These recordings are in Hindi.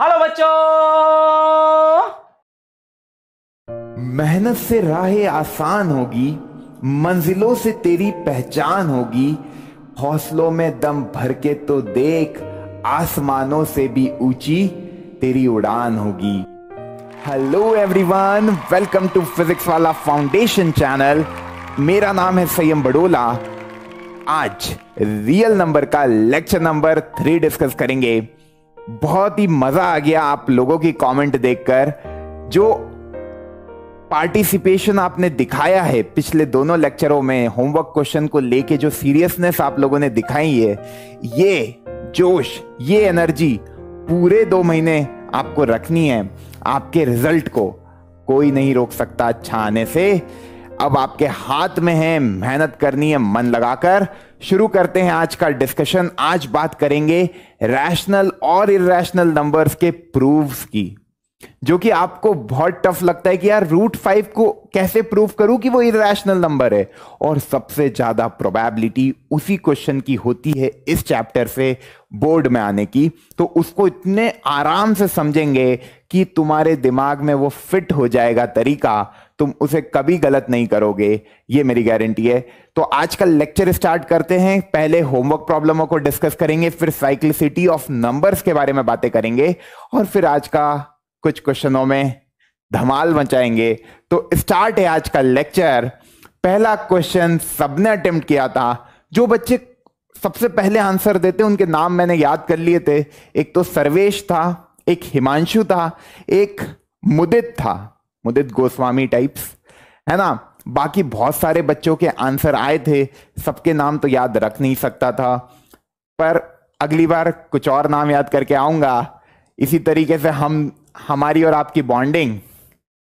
हेलो बच्चों मेहनत से राहें आसान होगी मंजिलों से तेरी पहचान होगी हौसलों में दम भर के तो देख आसमानों से भी ऊंची तेरी उड़ान होगी hello everyone welcome to Physics Wallah foundation channel मेरा नाम है सयम बडोला आज रियल नंबर का लेक्चर नंबर थ्री डिस्कस करेंगे बहुत ही मजा आ गया आप लोगों की कमेंट देखकर जो पार्टिसिपेशन आपने दिखाया है पिछले दोनों लेक्चरों में होमवर्क क्वेश्चन को लेके जो सीरियसनेस आप लोगों ने दिखाई है ये जोश ये एनर्जी पूरे दो महीने आपको रखनी है आपके रिजल्ट को कोई नहीं रोक सकता अच्छा आने से अब आपके हाथ में है मेहनत करनी है मन लगाकर शुरू करते हैं आज का डिस्कशन आज बात करेंगे रैशनल और इरेशनल नंबर्स के प्रूव्स की जो कि आपको बहुत टफ लगता है कि यार रूट फाइव को कैसे प्रूव करूं कि वो इरेशनल नंबर है और सबसे ज्यादा प्रोबेबिलिटी उसी क्वेश्चन की होती है इस चैप्टर से बोर्ड में आने की तो उसको इतने आराम से समझेंगे कि तुम्हारे दिमाग में वो फिट हो जाएगा तरीका तुम उसे कभी गलत नहीं करोगे ये मेरी गारंटी है तो आज का लेक्चर स्टार्ट करते हैं पहले होमवर्क प्रॉब्लमों को डिस्कस करेंगे फिर साइक्लिसिटी ऑफ नंबर्स के बारे में बातें करेंगे और फिर आज का कुछ क्वेश्चनों में धमाल मचाएंगे तो स्टार्ट है आज का लेक्चर पहला क्वेश्चन सबने अटेम्प्ट किया था जो बच्चे सबसे पहले आंसर देते उनके नाम मैंने याद कर लिए थे एक तो सर्वेश था एक हिमांशु था एक मुदित था मुदित गोस्वामी टाइप्स है ना बाकी बहुत सारे बच्चों के आंसर आए थे सबके नाम तो याद रख नहीं सकता था पर अगली बार कुछ और नाम याद करके आऊंगा इसी तरीके से हम हमारी और आपकी बॉन्डिंग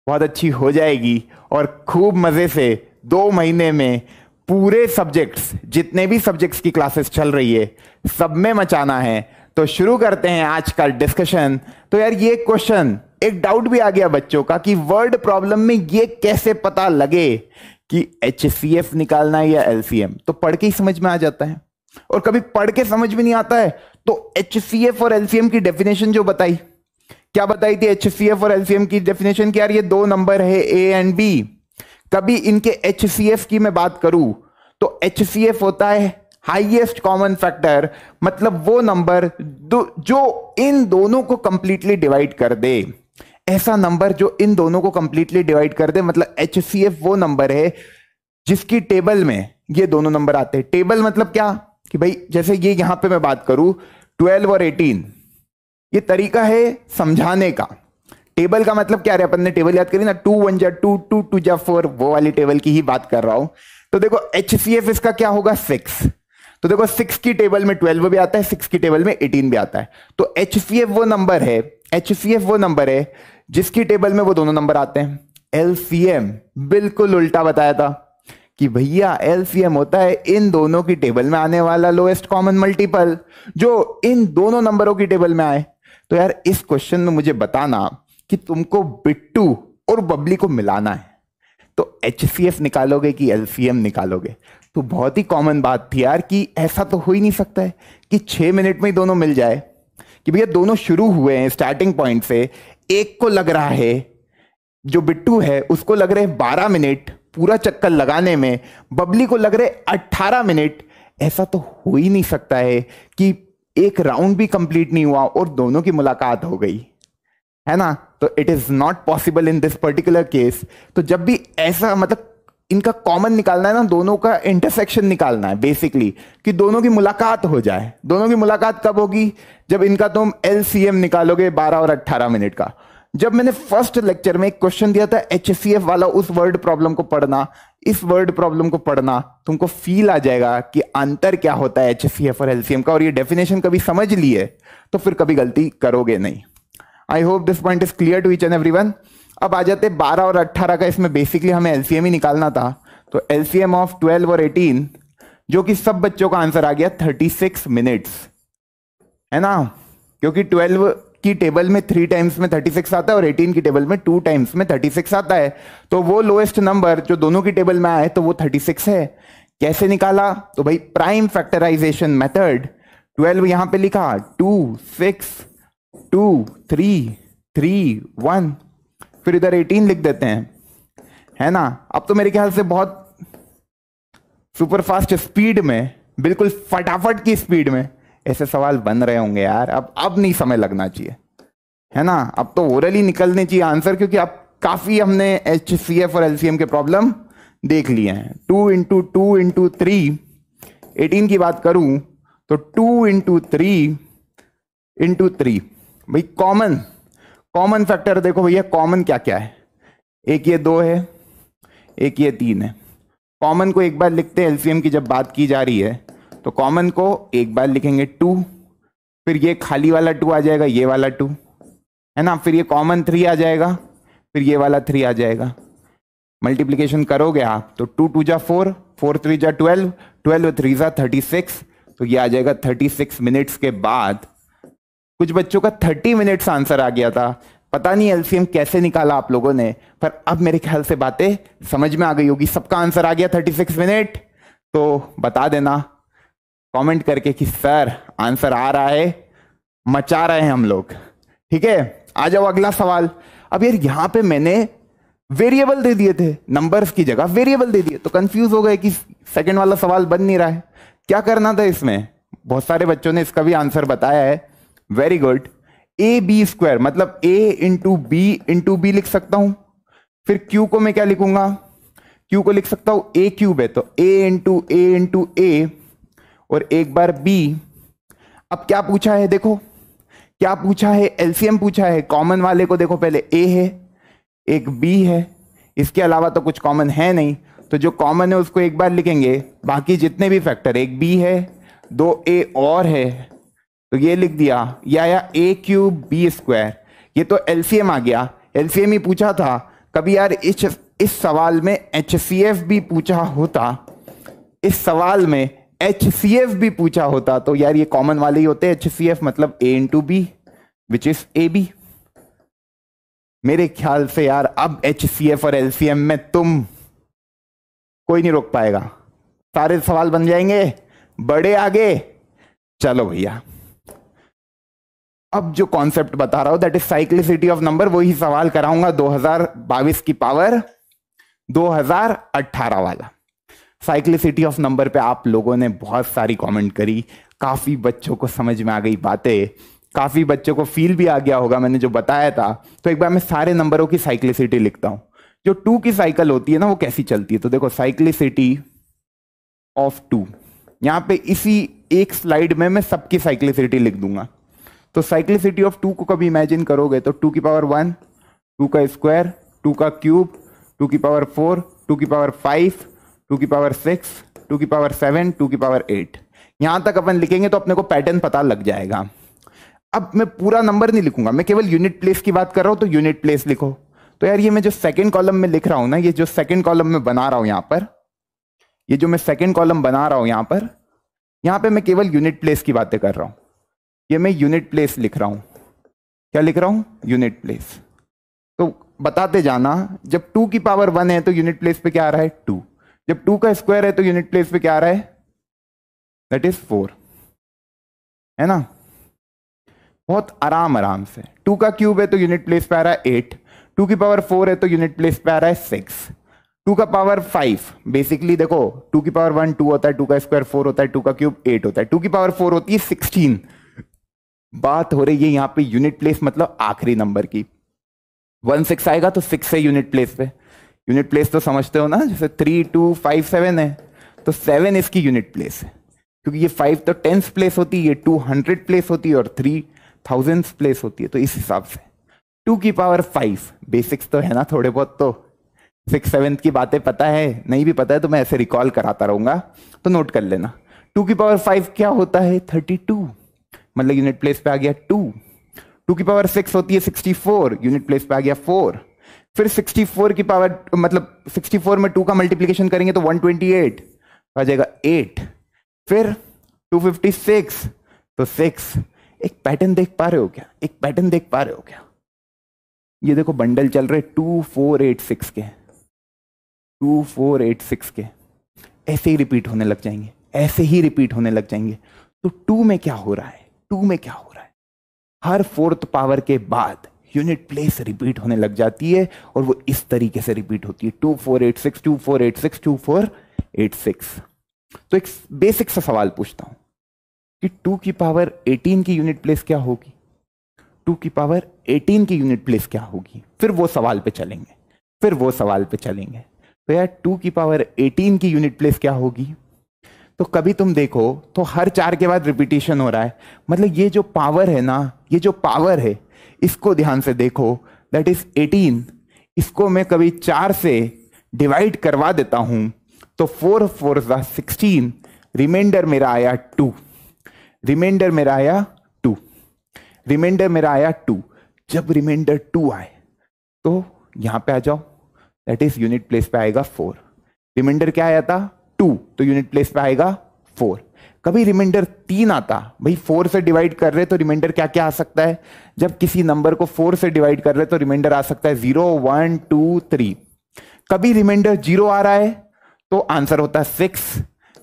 बहुत अच्छी हो जाएगी और खूब मज़े से दो महीने में पूरे सब्जेक्ट्स जितने भी सब्जेक्ट्स की क्लासेस चल रही है सब में मचाना है तो शुरू करते हैं आज का डिस्कशन तो यार ये क्वेश्चन एक डाउट भी आ गया बच्चों का कि वर्ड प्रॉब्लम में ये कैसे पता लगे कि एच निकालना है या एल तो पढ़ के ही समझ में आ जाता है और कभी पढ़ के समझ में नहीं आता है तो एच और एल की डेफिनेशन जो बताई क्या बताई थी एच और एल की डेफिनेशन क्या ये दो नंबर है ए एंड बी कभी इनके एच की मैं बात करूं तो एच होता है हाइएस्ट कॉमन फैक्टर मतलब वो नंबर जो इन दोनों को कंप्लीटली डिवाइड कर दे ऐसा नंबर जो इन दोनों को कंप्लीटली डिवाइड कर दे मतलब एच वो नंबर है जिसकी टेबल में ये दोनों नंबर आते हैं टेबल मतलब क्या कि भाई जैसे ये यहां पे मैं बात करूं ट्वेल्व और एटीन ये तरीका है समझाने का टेबल का मतलब क्या रहा अपन ने टेबल याद करी ना टू वन जा टू टू टू जा फोर वो वाली टेबल की ही बात कर रहा हूं तो देखो एच इसका क्या होगा सिक्स तो देखो सिक्स की टेबल में ट्वेल्व भी आता है सिक्स की टेबल में एटीन भी आता है तो एच वो नंबर है एच वो नंबर है जिसकी टेबल में वो दोनों नंबर आते हैं एलसीएम बिल्कुल उल्टा बताया था कि भैया एलसीएम होता है इन दोनों की टेबल में आने वाला लोएस्ट कॉमन मल्टीपल जो इन दोनों नंबरों की टेबल में आए तो यार इस क्वेश्चन में मुझे बताना कि तुमको बिट्टू और बबली को मिलाना है तो एच निकालोगे कि एल निकालोगे तो बहुत ही कॉमन बात थी यार कि ऐसा तो हो ही नहीं सकता है कि छह मिनट में ही दोनों मिल जाए कि भैया दोनों शुरू हुए हैं स्टार्टिंग पॉइंट से एक को लग रहा है जो बिट्टू है उसको लग रहे हैं बारह मिनट पूरा चक्कर लगाने में बबली को लग रहे अट्ठारह मिनट ऐसा तो हो ही नहीं सकता है कि एक राउंड भी कंप्लीट नहीं हुआ और दोनों की मुलाकात हो गई है ना तो it is not possible in this particular case तो जब भी ऐसा मतलब इनका कॉमन निकालना है ना दोनों का इंटरसेक्शन निकालना है बेसिकली कि दोनों की मुलाकात हो जाए दोनों की मुलाकात कब होगी जब इनका तुम एल निकालोगे 12 और 18 मिनट का जब मैंने फर्स्ट लेक्चर में एक क्वेश्चन दिया था एच वाला उस वर्ड प्रॉब्लम को पढ़ना इस वर्ड प्रॉब्लम को पढ़ना तुमको फील आ जाएगा कि अंतर क्या होता है एच और एल का और ये डेफिनेशन कभी समझ लिए तो फिर कभी गलती करोगे नहीं I hope this point is clear to each and every अब आ जाते 12 और 18 का इसमें बेसिकली हमें एलसीएम ही निकालना था तो एलसीएम ऑफ 12 और 18 जो कि सब बच्चों का आंसर आ गया 36 मिनट्स है ना क्योंकि 12 की टेबल में थ्री टाइम्स में 36 आता है और 18 की टेबल में टू टाइम्स में 36 आता है तो वो लोएस्ट नंबर जो दोनों की टेबल में आए तो वो 36 है कैसे निकाला तो भाई प्राइम फैक्टराइजेशन मेथड 12 यहां पे लिखा two six two three three one फिर इधर एटीन लिख देते हैं है ना अब तो मेरे ख्याल से बहुत सुपर फास्ट स्पीड में बिल्कुल फटाफट की स्पीड में ऐसे सवाल बन रहे होंगे यार अब अब नहीं समय लगना चाहिए है ना अब तो ओरली निकलने चाहिए आंसर क्योंकि अब काफी हमने एच सी एफ और एल सी एम के प्रॉब्लम देख लिए हैं two into two into three eighteen की बात करूं तो two into three into three भाई कॉमन कॉमन फैक्टर देखो भैया कॉमन क्या क्या है एक ये दो है एक ये तीन है कॉमन को एक बार लिखते हैं एलसीएम की जब बात की जा रही है तो कॉमन को एक बार लिखेंगे टू फिर ये खाली वाला टू आ जाएगा ये वाला टू है ना फिर ये कॉमन थ्री आ जाएगा फिर ये वाला थ्री आ जाएगा मल्टीप्लीकेशन करोगे आप तो टू टू जा फोर फोर थ्री जा ट्वेल्व ट्वेल्व थ्री जा थर्टी सिक्स तो ये आ जाएगा थर्टी सिक्स मिनट्स के बाद कुछ बच्चों का थर्टी मिनट्स आंसर आ गया था पता नहीं एलसीएम कैसे निकाला आप लोगों ने पर अब मेरे ख्याल से बातें समझ में आ गई होगी सबका आंसर आ गया थर्टी सिक्स मिनट तो बता देना कमेंट करके कि सर आंसर आ रहा है मचा रहे हैं हम लोग ठीक है आ जाओ अगला सवाल अब यार यहां पे मैंने वेरिएबल दे दिए थे नंबर्स की जगह वेरिएबल दे दिए तो कंफ्यूज हो गए कि सेकंड वाला सवाल बन नहीं रहा है क्या करना था इसमें बहुत सारे बच्चों ने इसका भी आंसर बताया है very good a b square मतलब a into b into b लिख सकता हूं फिर क्यू को मैं क्या लिखूंगा क्यू को लिख सकता हूं ए क्यूब है तो ए इंटू ए इंटू ए और एक बार b अब क्या पूछा है देखो क्या पूछा है एलसीएम पूछा है कॉमन वाले को देखो पहले ए है एक बी है इसके अलावा तो कुछ कॉमन है नहीं तो जो कॉमन है उसको एक बार लिखेंगे बाकी जितने भी फैक्टर एक बी है दो ए और है तो ये लिख दिया ये आया ए क्यूब बी स्क्वायर ये तो एलसीएम आ गया एलसीएम ही पूछा था कभी यार इस इस सवाल में एच भी पूछा होता इस सवाल में एच भी पूछा होता तो यार ये कॉमन वाले ही होते एच सी एफ मतलब a into b which is a b मेरे ख्याल से यार अब एच सी एफ और एल सी एम में तुम कोई नहीं रोक पाएगा सारे सवाल बन जाएंगे बड़े आगे चलो भैया अब जो कॉन्सेप्ट बता रहा हूं that is cyclicity of number वही सवाल कराऊंगा 2022 की पावर 2018 वाला साइक्लिसिटी ऑफ नंबर पे आप लोगों ने बहुत सारी कमेंट करी काफी बच्चों को समझ में आ गई बातें काफी बच्चों को फील भी आ गया होगा मैंने जो बताया था तो एक बार मैं सारे नंबरों की साइक्लिसिटी लिखता हूं जो टू की साइकिल होती है ना वो कैसी चलती है तो देखो साइक्लिसिटी ऑफ टू यहां पे इसी एक स्लाइड में मैं सबकी साइक्लिसिटी लिख दूंगा तो साइक्लिसिटी ऑफ टू को कभी इमेजिन करोगे तो टू की पावर वन टू का स्क्वायर टू का क्यूब टू की पावर फोर टू की पावर फाइव टू की पावर सिक्स टू की पावर सेवन टू की पावर एट यहां तक अपन लिखेंगे तो अपने को पैटर्न पता लग जाएगा अब मैं पूरा नंबर नहीं लिखूंगा मैं केवल यूनिट प्लेस की बात कर रहा हूं तो यूनिट प्लेस लिखो तो यार ये मैं जो सेकंड कॉलम में लिख रहा हूँ ना ये जो सेकंड कॉलम में बना रहा हूं यहां पर ये जो मैं सेकंड कॉलम बना रहा हूँ यहां पर यहां पे मैं केवल यूनिट प्लेस की बातें कर रहा हूँ ये मैं यूनिट प्लेस लिख रहा हूं क्या लिख रहा हूं यूनिट प्लेस तो बताते जाना जब टू की पावर वन है तो यूनिट प्लेस पे क्या आ रहा है टू जब टू का स्क्वायर है तो यूनिट प्लेस पे क्या आ रहा है दैट इज फोर है ना बहुत आराम आराम से टू का क्यूब है तो यूनिट प्लेस पे आ रहा है एट टू की पावर फोर है तो यूनिट प्लेस पे आ रहा है सिक्स टू का पावर फाइव बेसिकली देखो टू की पावर वन टू होता है टू का स्क्वायर फोर होता है टू का क्यूब एट होता है टू की पावर फोर होती है सिक्सटीन बात हो रही है यहां पे यूनिट प्लेस मतलब आखिरी नंबर की वन सिक्स आएगा तो सिक्स है यूनिट प्लेस पे यूनिट प्लेस तो समझते हो ना जैसे थ्री टू फाइव सेवन है तो सेवन इसकी यूनिट प्लेस है क्योंकि ये फाइव तो टेंथ प्लेस होती है ये टू हंड्रेड प्लेस होती है और थ्री थाउजेंड प्लेस होती है तो इस हिसाब से टू की पावर फाइव बेसिक्स तो है ना थोड़े बहुत तो सिक्स सेवन्थ की बातें पता है नहीं भी पता है तो मैं ऐसे रिकॉल कराता रहूंगा तो नोट कर लेना टू की पावर फाइव क्या होता है थर्टी टू मतलब यूनिट प्लेस पे आ गया टू टू की पावर सिक्स होती है सिक्सटी फोर यूनिट प्लेस पे आ गया फोर फिर सिक्सटी फोर की पावर मतलब सिक्सटी फोर में टू का मल्टीप्लीकेशन करेंगे तो वन ट्वेंटी एट आ जाएगा एट फिर टू फिफ्टी सिक्स तो सिक्स एक पैटर्न देख पा रहे हो क्या एक पैटर्न देख पा रहे हो क्या ये देखो बंडल चल रहे टू फोर एट सिक्स के टू फोर एट सिक्स के ऐसे ही रिपीट होने लग जाएंगे ऐसे ही रिपीट होने लग जाएंगे तो टू में क्या हो रहा है टू में क्या हो रहा है हर फोर्थ पावर के बाद यूनिट प्लेस रिपीट होने लग जाती है और वो इस तरीके से रिपीट होती है two four eight six two four eight six two four eight six तो एक बेसिक सा सवाल पूछता हूं कि टू की पावर एटीन की यूनिट प्लेस क्या होगी टू की पावर एटीन की यूनिट प्लेस क्या होगी फिर वो सवाल पे चलेंगे फिर वो सवाल पे चलेंगे तो यार टू की पावर एटीन की यूनिट प्लेस क्या होगी तो कभी तुम देखो तो हर चार के बाद रिपीटेशन हो रहा है मतलब ये जो पावर है ना ये जो पावर है इसको ध्यान से देखो दैट इज 18 इसको मैं कभी चार से डिवाइड करवा देता हूं तो फोर फोर ज़ा सिक्सटीन रिमाइंडर मेरा आया टू रिमाइंडर मेरा आया टू रिमाइंडर मेरा आया टू जब रिमाइंडर टू आए तो यहाँ पे आ जाओ दैट इज यूनिट प्लेस पे आएगा फोर रिमाइंडर क्या आया था टू तो यूनिट प्लेस पे आएगा फोर कभी रिमाइंडर तीन आता भाई फोर से डिवाइड कर रहे तो रिमाइंडर क्या क्या आ सकता है जब किसी नंबर को फोर से डिवाइड कर रहे तो रिमाइंडर आ सकता है जीरो वन टू थ्री कभी रिमाइंडर जीरो आ रहा है तो आंसर होता है सिक्स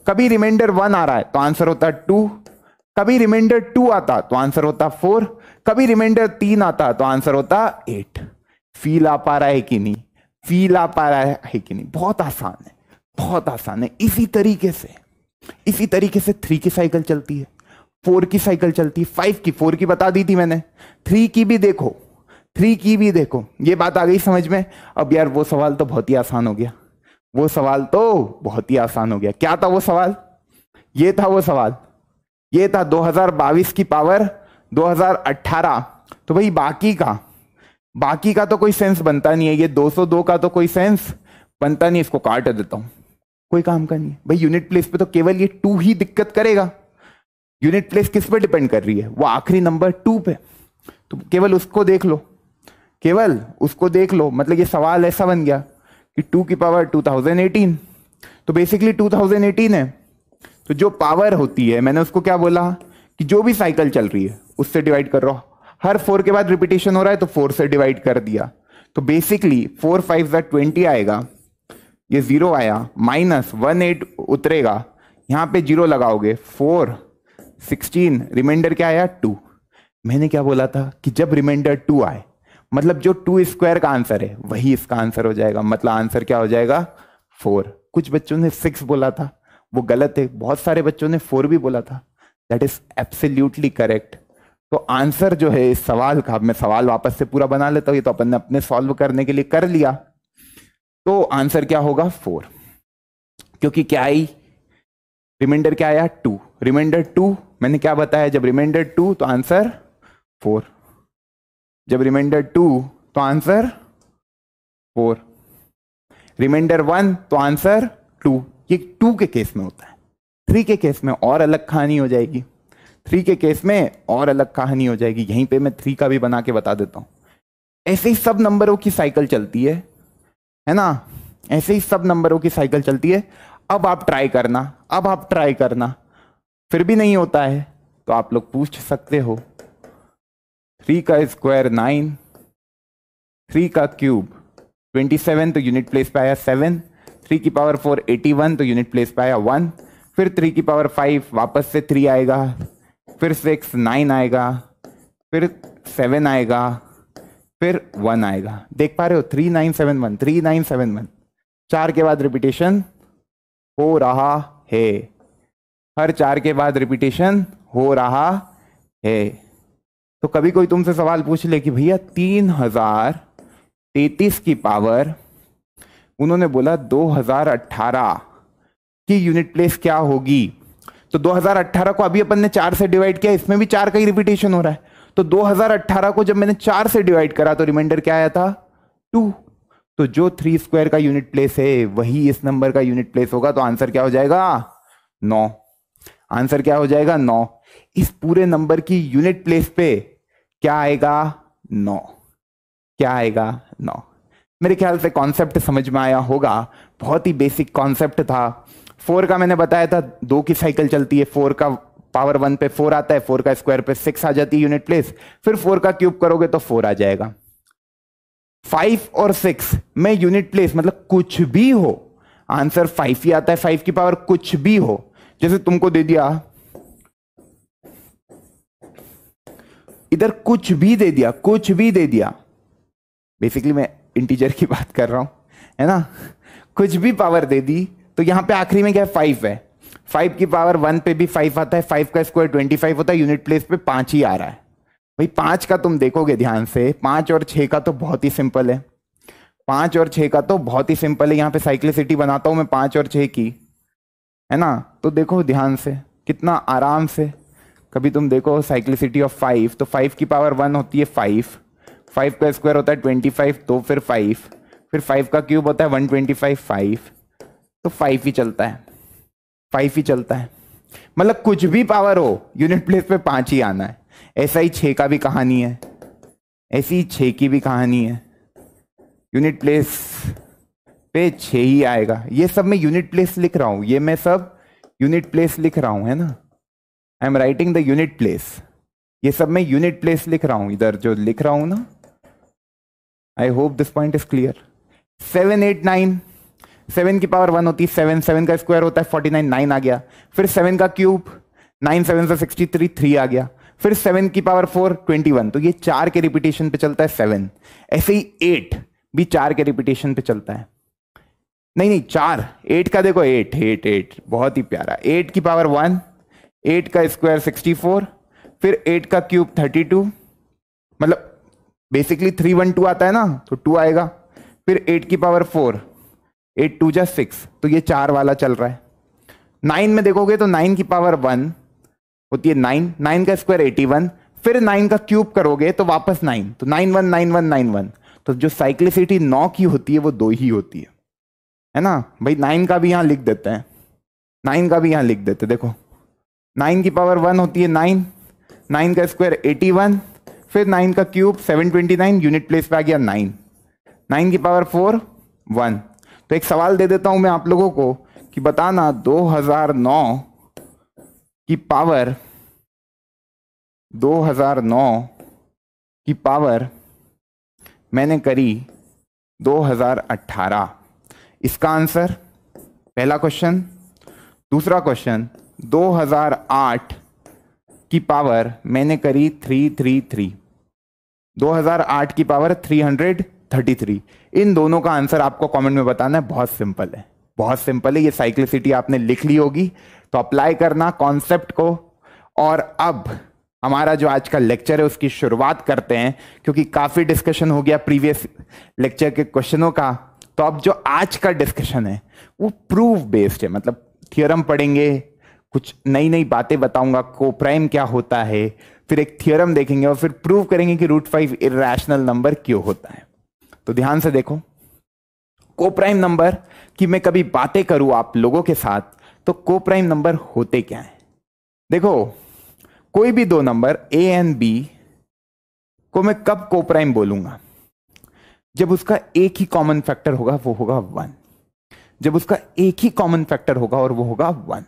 कभी रिमाइंडर वन आ रहा है तो आंसर होता है टू कभी रिमाइंडर टू आता तो आंसर होता फोर कभी रिमाइंडर तीन आता तो आंसर होता एट फील आ पा रहा है कि नहीं फील आ पा रहा है कि नहीं बहुत आसान है बहुत आसान है इसी तरीके से इसी तरीके से थ्री की साइकिल चलती है फोर की साइकिल चलती है फाइव की फोर की बता दी थी मैंने थ्री की भी देखो थ्री की भी देखो ये बात आ गई समझ में अब यार वो सवाल तो बहुत ही आसान हो गया वो सवाल तो बहुत ही आसान हो गया क्या था वो सवाल ये था वो सवाल ये था 2022 की पावर 2018 तो भाई बाकी का बाकी का तो कोई सेंस बनता नहीं है ये 202 का तो कोई सेंस बनता नहीं इसको काट देता हूं कोई काम का नहीं भाई यूनिट प्लेस पे तो केवल ये टू ही दिक्कत करेगा यूनिट प्लेस किस पे डिपेंड कर रही है वो आखिरी नंबर टू पे तो केवल उसको देख लो केवल उसको देख लो मतलब ये सवाल ऐसा बन गया कि टू की पावर 2018 तो बेसिकली 2018 है तो जो पावर होती है मैंने उसको क्या बोला कि जो भी साइकिल चल रही है उससे डिवाइड कर रहा हर फोर के बाद रिपीटेशन हो रहा है तो फोर से डिवाइड कर दिया तो बेसिकली फोर फाइव ट्वेंटी आएगा ये जीरो आया माइनस वन एट उतरेगा यहाँ पे जीरो लगाओगे फोर सिक्सटीन रिमाइंडर क्या आया टू मैंने क्या बोला था कि जब रिमाइंडर टू आए मतलब जो टू स्क्वायर का आंसर है वही इसका आंसर हो जाएगा मतलब आंसर क्या हो जाएगा फोर कुछ बच्चों ने सिक्स बोला था वो गलत है बहुत सारे बच्चों ने फोर भी बोला था दैट इज एब्सोल्यूटली करेक्ट तो आंसर जो है इस सवाल का मैं सवाल वापस से पूरा बना लेता हूँ ये तो अपन ने अपने सॉल्व करने के लिए कर लिया तो आंसर क्या होगा फोर क्योंकि क्या आई रिमाइंडर क्या आया टू रिमाइंडर टू मैंने क्या बताया जब रिमाइंडर टू तो आंसर फोर जब रिमाइंडर टू तो आंसर फोर रिमाइंडर वन तो आंसर टू ये टू के केस में होता है थ्री के केस में और अलग कहानी हो जाएगी थ्री के केस में और अलग कहानी हो जाएगी यहीं पे मैं थ्री का भी बना के बता देता हूं ऐसे ही सब नंबरों की साइकिल चलती है है ना ऐसे ही सब नंबरों की साइकिल चलती है अब आप ट्राई करना अब आप ट्राई करना फिर भी नहीं होता है तो आप लोग पूछ सकते हो थ्री का स्क्वायर नाइन थ्री का क्यूब ट्वेंटी सेवन तो यूनिट प्लेस पे आया सेवन थ्री की पावर फोर एटी वन तो यूनिट प्लेस पे आया वन फिर थ्री की पावर फाइव वापस से थ्री आएगा फिर सिक्स नाइन आएगा फिर सेवन आएगा फिर वन आएगा देख पा रहे हो three nine seven one three nine seven one चार के बाद रिपीटेशन हो रहा है हर चार के बाद रिपीटेशन हो रहा है तो कभी कोई तुमसे सवाल पूछ ले कि भैया तीन हजार तैतीस की पावर उन्होंने बोला दो हजार अट्ठारह की यूनिट प्लेस क्या होगी तो 2018 को अभी अपन ने चार से डिवाइड किया इसमें भी चार का ही रिपीटेशन हो रहा है तो 2018 को जब मैंने चार से डिवाइड करा तो रिमाइंडर क्या आया था टू तो जो थ्री स्क्वायर का यूनिट प्लेस है वही इस नंबर का यूनिट प्लेस होगा तो आंसर क्या हो जाएगा नौ आंसर क्या हो जाएगा नौ इस पूरे नंबर की यूनिट प्लेस पे क्या आएगा नौ क्या आएगा नौ मेरे ख्याल से कॉन्सेप्ट समझ में आया होगा बहुत ही बेसिक कॉन्सेप्ट था फोर का मैंने बताया था दो की साइकिल चलती है फोर का पावर वन पे फोर आता है फोर का स्क्वायर पे सिक्स आ जाती है यूनिट प्लेस फिर फोर का क्यूब करोगे तो फोर आ जाएगा फाइव और सिक्स में यूनिट प्लेस मतलब कुछ भी हो आंसर फाइव ही आता है फाइव की पावर कुछ भी हो जैसे तुमको दे दिया इधर कुछ भी दे दिया कुछ भी दे दिया बेसिकली मैं इंटीजर की बात कर रहा हूं है ना कुछ भी पावर दे दी तो यहां पे आखिरी में क्या फाइव है फाइव की पावर वन पे भी फाइव आता है फाइव का स्क्वायर ट्वेंटी फाइव होता है यूनिट प्लेस पे पाँच ही आ रहा है भाई पाँच का तुम देखोगे ध्यान से पाँच और छः का तो बहुत ही सिंपल है पाँच और छः का तो बहुत ही सिंपल है यहाँ पे साइक्लिसिटी बनाता हूँ मैं पाँच और छः की है ना तो देखो ध्यान से कितना आराम से कभी तुम देखो साइक्लिसिटी ऑफ फाइव तो फाइव की पावर वन होती है फाइव फाइव का स्क्वायर होता है ट्वेंटी फाइव तो फिर फाइव फिर फाइव का क्यूब होता है वन ट्वेंटी फाइव फाइव तो फाइव ही चलता है फाइव ही चलता है मतलब कुछ भी पावर हो यूनिट प्लेस पे पांच ही आना है ऐसा ही छः का भी कहानी है ऐसी ही की भी कहानी है यूनिट प्लेस पे छः ही आएगा ये सब मैं यूनिट प्लेस लिख रहा हूं ये मैं सब यूनिट प्लेस लिख रहा हूं है ना I am writing the unit place ये सब मैं यूनिट प्लेस लिख रहा हूं इधर जो लिख रहा हूं ना I hope this point is clear seven eight nine seven की पावर वन होती है सेवन सेवन का स्क्वायर होता है फोर्टी नाइन नाइन आ गया फिर सेवन का क्यूब नाइन सेवन से सिक्सटी थ्री थ्री आ गया फिर सेवन की पावर फोर ट्वेंटी वन तो ये चार के रिपीटेशन पे चलता है सेवन ऐसे ही एट भी चार के रिपीटेशन पे चलता है नहीं नहीं चार एट का देखो एट एट एट बहुत ही प्यारा एट की पावर वन एट का स्क्वायर सिक्सटी फोर फिर एट का क्यूब थर्टी टू मतलब बेसिकली थ्री वन टू आता है ना तो टू आएगा फिर एट की पावर फोर एट टू जै सिक्स तो ये चार वाला चल रहा है नाइन में देखोगे तो नाइन की पावर वन होती है नाइन नाइन का स्क्वायर एटी वन फिर नाइन का क्यूब करोगे तो वापस नाइन तो nine one nine one nine one तो जो साइक्लिसिटी नौ की होती है वो दो ही होती है है ना भाई नाइन का भी यहाँ लिख देते हैं नाइन का भी यहाँ लिख देते देखो नाइन की पावर वन होती है नाइन नाइन का स्क्वायर एटी वन फिर नाइन का cube seven twenty nine unit place पे आ गया नाइन नाइन की पावर फोर वन तो एक सवाल दे देता हूं मैं आप लोगों को कि बताना 2009 की पावर 2009 की पावर मैंने करी 2018 इसका आंसर पहला क्वेश्चन दूसरा क्वेश्चन 2008 की पावर मैंने करी 333 2008 की पावर थर्टी थ्री इन दोनों का आंसर आपको कमेंट में बताना है बहुत सिंपल है बहुत सिंपल है ये साइक्लिसिटी आपने लिख ली होगी तो अप्लाई करना कॉन्सेप्ट को और अब हमारा जो आज का लेक्चर है उसकी शुरुआत करते हैं क्योंकि काफ़ी डिस्कशन हो गया प्रीवियस लेक्चर के क्वेश्चनों का तो अब जो आज का डिस्कशन है वो प्रूफ बेस्ड है मतलब थियोरम पढ़ेंगे कुछ नई नई बातें बताऊंगा को प्राइम क्या होता है फिर एक थियोरम देखेंगे और फिर प्रूव करेंगे कि रूट फाइव इेशनल नंबर क्यों होता है तो ध्यान से देखो को प्राइम नंबर की मैं कभी बातें करूं आप लोगों के साथ तो को प्राइम नंबर होते क्या हैं देखो कोई भी दो नंबर ए एंड बी को मैं कब को प्राइम बोलूंगा जब उसका एक ही कॉमन फैक्टर होगा वो होगा वन जब उसका एक ही कॉमन फैक्टर होगा और वो होगा वन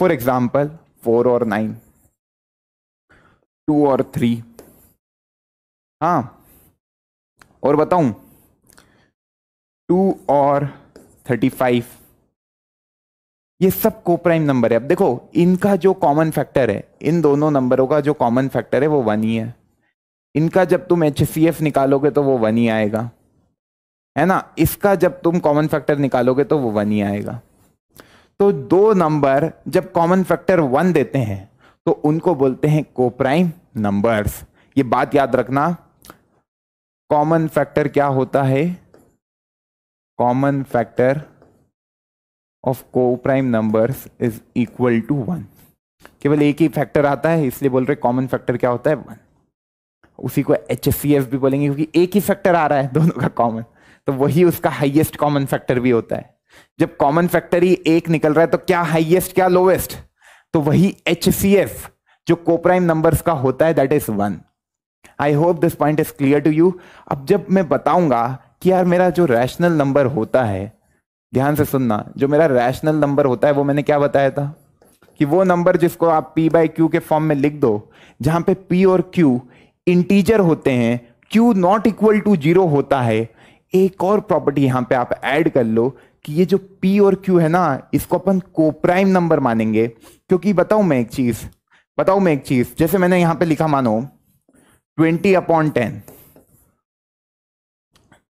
फॉर एग्जाम्पल फोर और नाइन टू और थ्री हाँ और बताऊं टू और थर्टी फाइव ये सब को प्राइम नंबर है अब देखो इनका जो कॉमन फैक्टर है इन दोनों नंबरों का जो कॉमन फैक्टर है वो वन ही है इनका जब तुम एच निकालोगे तो वो वन ही आएगा है ना इसका जब तुम कॉमन फैक्टर निकालोगे तो वो वन ही आएगा तो दो नंबर जब कॉमन फैक्टर वन देते हैं तो उनको बोलते हैं को प्राइम नंबर्स ये बात याद रखना कॉमन फैक्टर क्या होता है common factor of coprime numbers is equal to one केवल एक ही फैक्टर आता है इसलिए बोल रहे कॉमन फैक्टर क्या होता है वन उसी को एच भी बोलेंगे क्योंकि एक ही फैक्टर आ रहा है दोनों का कॉमन तो वही उसका हाइएस्ट कॉमन फैक्टर भी होता है जब कॉमन फैक्टर ही एक निकल रहा है तो क्या हाइएस्ट क्या लोवेस्ट तो वही एच जो कोप्राइम नंबर्स का होता है that is one I hope this point is clear to you अब जब मैं बताऊंगा कि यार मेरा जो रैशनल नंबर होता है ध्यान से सुनना जो मेरा रैशनल नंबर होता है वो मैंने क्या बताया था कि वो नंबर जिसको आप p बाई क्यू के फॉर्म में लिख दो जहां पे p और q इंटीजर होते हैं q not equal to zero होता है एक और प्रॉपर्टी यहां पे आप ऐड कर लो कि ये जो p और q है ना इसको अपन कोप्राइम नंबर मानेंगे क्योंकि बताऊं मैं एक चीज बताऊं मैं एक चीज जैसे मैंने यहां पे लिखा मानो twenty upon ten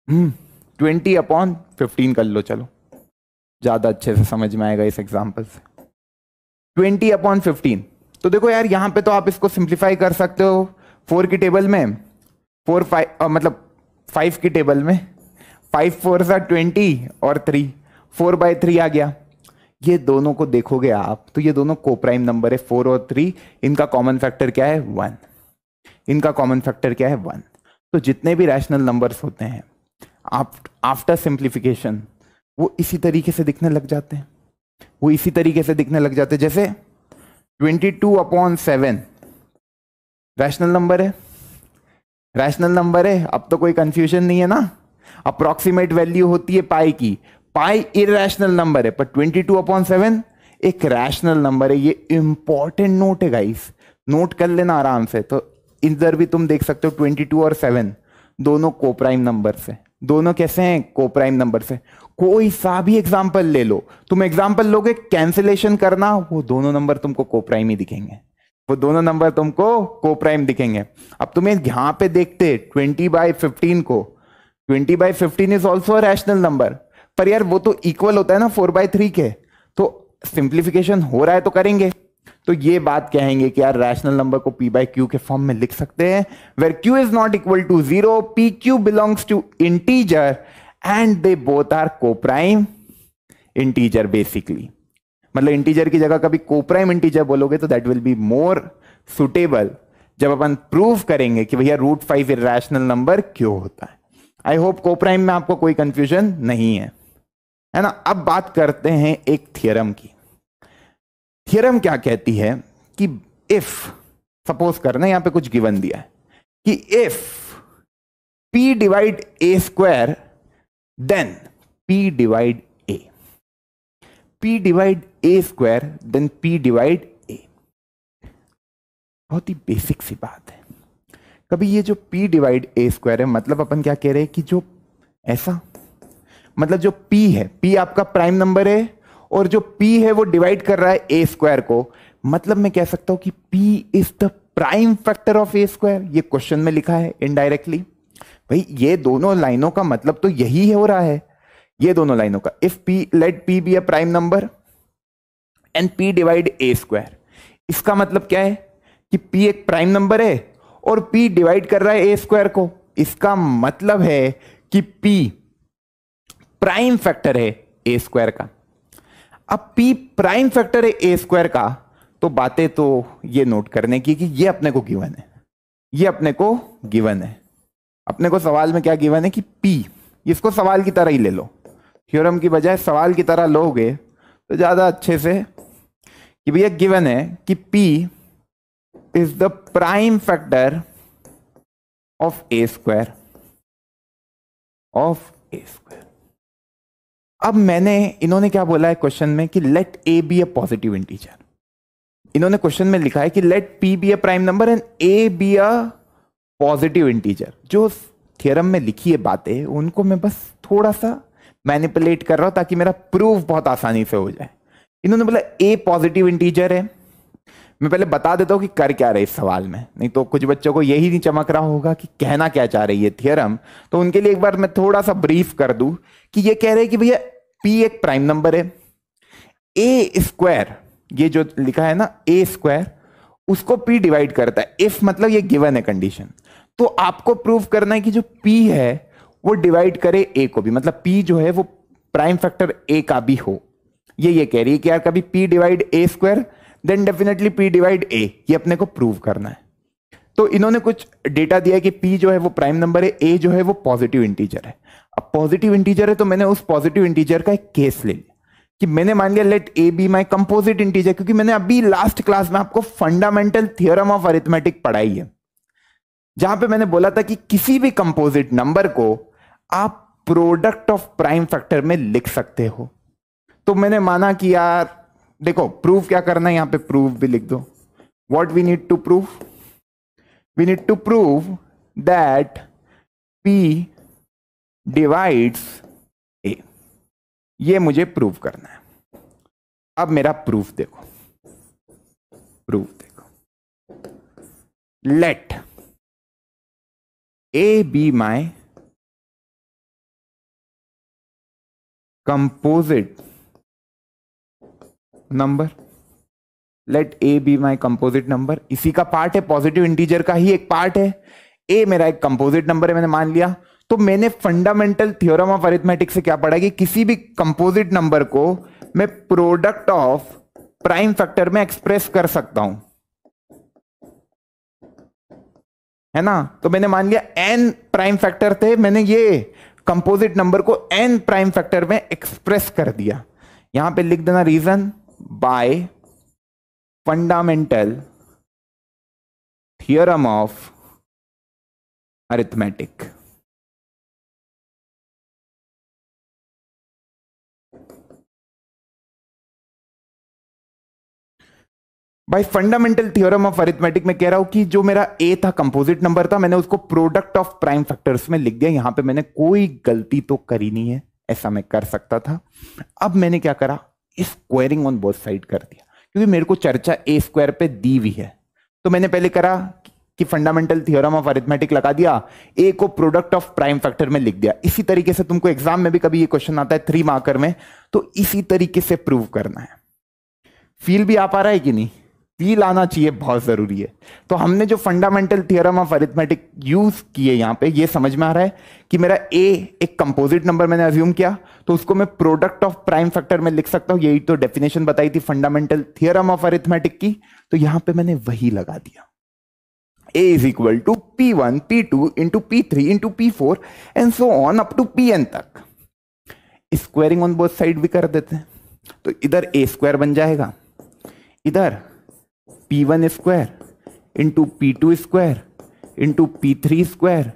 hmm, twenty upon fifteen कर लो चलो ज़्यादा अच्छे से समझ में आएगा इस एग्जाम्पल से ट्वेंटी अपॉन फिफ्टीन तो देखो यार यहां पे तो आप इसको सिंप्लीफाई कर सकते हो फोर की टेबल में फोर फाइव मतलब फाइव की टेबल में फाइव फोर सा ट्वेंटी और थ्री फोर बाय थ्री आ गया ये दोनों को देखोगे आप तो ये दोनों कोप्राइम नंबर है फोर और थ्री इनका कॉमन फैक्टर क्या है वन इनका कॉमन फैक्टर क्या है वन तो जितने भी रैशनल नंबर्स होते हैं आफ्टर सिंप्लीफिकेशन वो इसी तरीके से दिखने लग जाते हैं वो इसी तरीके से दिखने लग जाते हैं जैसे twenty two upon seven rational number है रैशनल नंबर है अब तो कोई कंफ्यूजन नहीं है ना अप्रॉक्सीमेट वैल्यू होती है पाई की पाई इरेशनल नंबर है पर ट्वेंटी टू अपॉन सेवन एक रैशनल नंबर है ये इंपॉर्टेंट नोट है गाइस नोट कर लेना आराम से तो इधर भी तुम देख सकते हो ट्वेंटी टू और सेवन दोनों कोप्राइम नंबर से दोनों कैसे हैं कोप्राइम नंबर से कोई सा भी एग्जाम्पल ले लो तुम एग्जाम्पल लोगे कैंसिलेशन करना वो दोनों नंबर तुमको कोप्राइम ही दिखेंगे वो दोनों नंबर तुमको कोप्राइम दिखेंगे अब तुम्हें यहां पे देखते ट्वेंटी बाई फिफ्टीन को twenty by fifteen is also rational number पर यार वो तो इक्वल होता है ना फोर बाय थ्री के तो सिंप्लीफिकेशन हो रहा है तो करेंगे तो ये बात कहेंगे कि यार रैशनल नंबर को पी बाई क्यू के फॉर्म में लिख सकते हैं where Q is not equal to zero P Q belongs to integer and they both are coprime integer basically मतलब इंटीजर की जगह कभी कोप्राइम इंटीजर बोलोगे तो that will be more suitable जब अपन प्रूव करेंगे कि भैया रूट फाइव इेशनल नंबर क्यों होता है आई होप कोप्राइम में आपको कोई कंफ्यूजन नहीं है है ना अब बात करते हैं एक थियरम की थ्योरम क्या कहती है कि इफ सपोज करना यहां पे कुछ गिवन दिया है कि if p divide A square then p divide a p divide A square then p divide a बहुत ही बेसिक सी बात है कभी ये जो p डिवाइड ए स्क्वायर है मतलब अपन क्या कह रहे हैं कि जो ऐसा मतलब जो p है p आपका प्राइम नंबर है और जो p है वो डिवाइड कर रहा है ए स्क्वायर को मतलब मैं कह सकता हूं कि p is the prime factor of A square ये क्वेश्चन में लिखा है इनडायरेक्टली भाई ये दोनों लाइनों का मतलब तो यही हो रहा है ये दोनों लाइनों का if P let P be a prime number and P divide A square इसका मतलब क्या है कि पी एक प्राइम नंबर है और पी डिवाइड कर रहा है ए स्क्वायर को इसका मतलब है कि पी प्राइम फैक्टर है ए स्क्वायर का अब पी प्राइम फैक्टर है ए स्क्वायर का तो बातें तो ये नोट करने की कि ये अपने को गिवन है ये अपने को गिवन है अपने को सवाल में क्या गिवन है कि पी इसको सवाल की तरह ही ले लो थ्योरम की बजाय सवाल की तरह लोगे तो ज़्यादा अच्छे से कि भैया गिवन है कि P is the prime factor of A square of A square अब मैंने इन्होंने क्या बोला है क्वेश्चन में कि let A be a positive integer इन्होंने क्वेश्चन में लिखा है कि let P be a prime number and A be a positive integer जो थियरम में लिखी है बातें उनको मैं बस थोड़ा सा मैनिपुलेट कर रहा हूं ताकि मेरा प्रूफ बहुत आसानी से हो जाए इन्होंने बोला ए पॉजिटिव इंटीजर है मैं पहले बता देता हूँ कि कर क्या रहे इस सवाल में नहीं तो कुछ बच्चों को यही नहीं चमक रहा होगा कि कहना क्या चाह रही है थियरम तो उनके लिए एक बार मैं थोड़ा सा ब्रीफ कर दूं कि ये कह रहे हैं कि भैया पी एक प्राइम नंबर है ए स्क्वायर ये जो लिखा है ना ए स्क्वायर उसको पी डिवाइड करता है इफ मतलब ये गिवन है कंडीशन तो आपको प्रूव करना है कि जो पी है वो डिवाइड करे ए को भी मतलब पी जो है वो प्राइम फैक्टर ए का भी हो ये ये कह रही है कि यार कभी P divide A square then definitely P divide A ये अपने को प्रूव करना है तो इन्होंने कुछ डेटा दिया कि पी जो है वो प्राइम नंबर है ए जो है वो पॉजिटिव इंटीजर है अब पॉजिटिव इंटीजर है तो मैंने उस पॉजिटिव इंटीजर का एक केस ले लिया कि मैंने मान लिया let A be my composite integer क्योंकि मैंने अभी लास्ट क्लास में आपको फंडामेंटल थियोरम ऑफ अरिथमेटिक पढ़ाई है जहां पे मैंने बोला था कि किसी भी कंपोजिट नंबर को आप प्रोडक्ट ऑफ प्राइम फैक्टर में लिख सकते हो तो मैंने माना कि यार देखो प्रूव क्या करना है यहां पे प्रूफ भी लिख दो what we need to proof we need to prove that P divides A ये मुझे प्रूव करना है अब मेरा प्रूफ देखो प्रूफ देखो let A be my composite number let A be my composite number इसी का पार्ट है पॉजिटिव इंटीजर का ही एक पार्ट है ए मेरा एक कंपोजिट नंबर है मैंने मान लिया तो मैंने फंडामेंटल थियोरम ऑफ अरिथमेटिक से क्या पढ़ा कि किसी भी कंपोजिट नंबर को मैं प्रोडक्ट ऑफ प्राइम फैक्टर में एक्सप्रेस कर सकता हूं है ना तो मैंने मान लिया एन प्राइम फैक्टर थे मैंने ये कंपोजिट नंबर को एन प्राइम फैक्टर में एक्सप्रेस कर दिया यहां पे लिख देना reason by fundamental theorem of arithmetic. By fundamental theorem of arithmetic में कह रहा हूं कि जो मेरा ए था कंपोजिट नंबर था मैंने उसको प्रोडक्ट ऑफ प्राइम फैक्टर्स में लिख दिया यहां पे मैंने कोई गलती तो करी नहीं है ऐसा मैं कर सकता था अब मैंने क्या करा स्क्वायरिंग ऑन बोथ साइड कर दिया क्योंकि मेरे को चर्चा ए स्क्वायर पे दी हुई है तो मैंने पहले करा कि फंडामेंटल थियोरम ऑफ अरिथमेटिक लगा दिया ए को प्रोडक्ट ऑफ प्राइम फैक्टर में लिख दिया इसी तरीके से तुमको एग्जाम में भी कभी ये क्वेश्चन आता है थ्री मार्कर में तो इसी तरीके से प्रूव करना है फील भी आ पा रहा है कि नहीं पी लाना चाहिए बहुत जरूरी है तो हमने जो fundamental theorem of arithmetic use किए यहां पे ये समझ में आ रहा है कि मेरा ए एक कंपोजिट नंबर मैंने अज्यूम किया तो उसको मैं प्रोडक्ट ऑफ प्राइम फैक्टर में लिख सकता हूं यही तो डेफिनेशन बताई थी फंडामेंटल थियरम ऑफ अरिथमेटिक की तो यहां पर मैंने वही लगा दिया A is equal to P one P two into P three into P four and so on up to P N तक स्क्वायरिंग ऑन बोथ साइड भी कर देते हैं तो इधर ए स्क्वायर बन जाएगा इधर P one square into P two square into P three square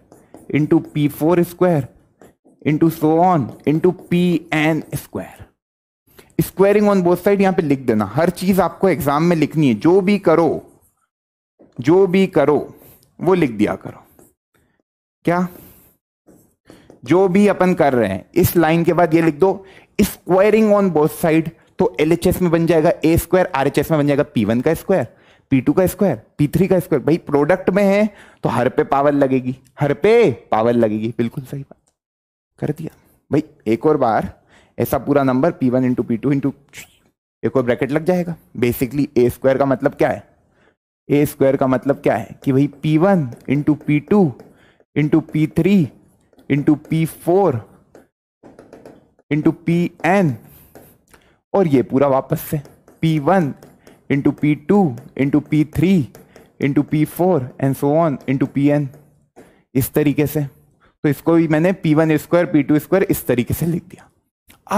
into P four square into so on into P N square squaring on both side यहां पे लिख देना हर चीज आपको एग्जाम में लिखनी है जो भी करो जो भी करो वो लिख दिया करो क्या जो भी अपन कर रहे हैं इस लाइन के बाद ये लिख दो स्क्वायरिंग ऑन बोथ साइड तो एल में बन जाएगा ए स्क्वायर आरएचएस में बन जाएगा पी वन का स्क्वायर पी टू का स्क्वायर पी थ्री का स्क्वायर भाई प्रोडक्ट में है तो हर पे पावर लगेगी हर पे पावर लगेगी बिल्कुल सही बात कर दिया भाई एक और बार ऐसा पूरा number P one into P two into एक और ब्रैकेट लग जाएगा बेसिकली ए स्क्वायर का मतलब क्या है ए स्क्वायर का मतलब क्या है कि भाई P one into P two into P three into P four into P N और ये पूरा वापस से P one into P2, into P3, into P4 and so on, into Pn. इस तरीके से तो इसको भी मैंने P1 स्क्वायर P2 स्क्वायर इस तरीके से लिख दिया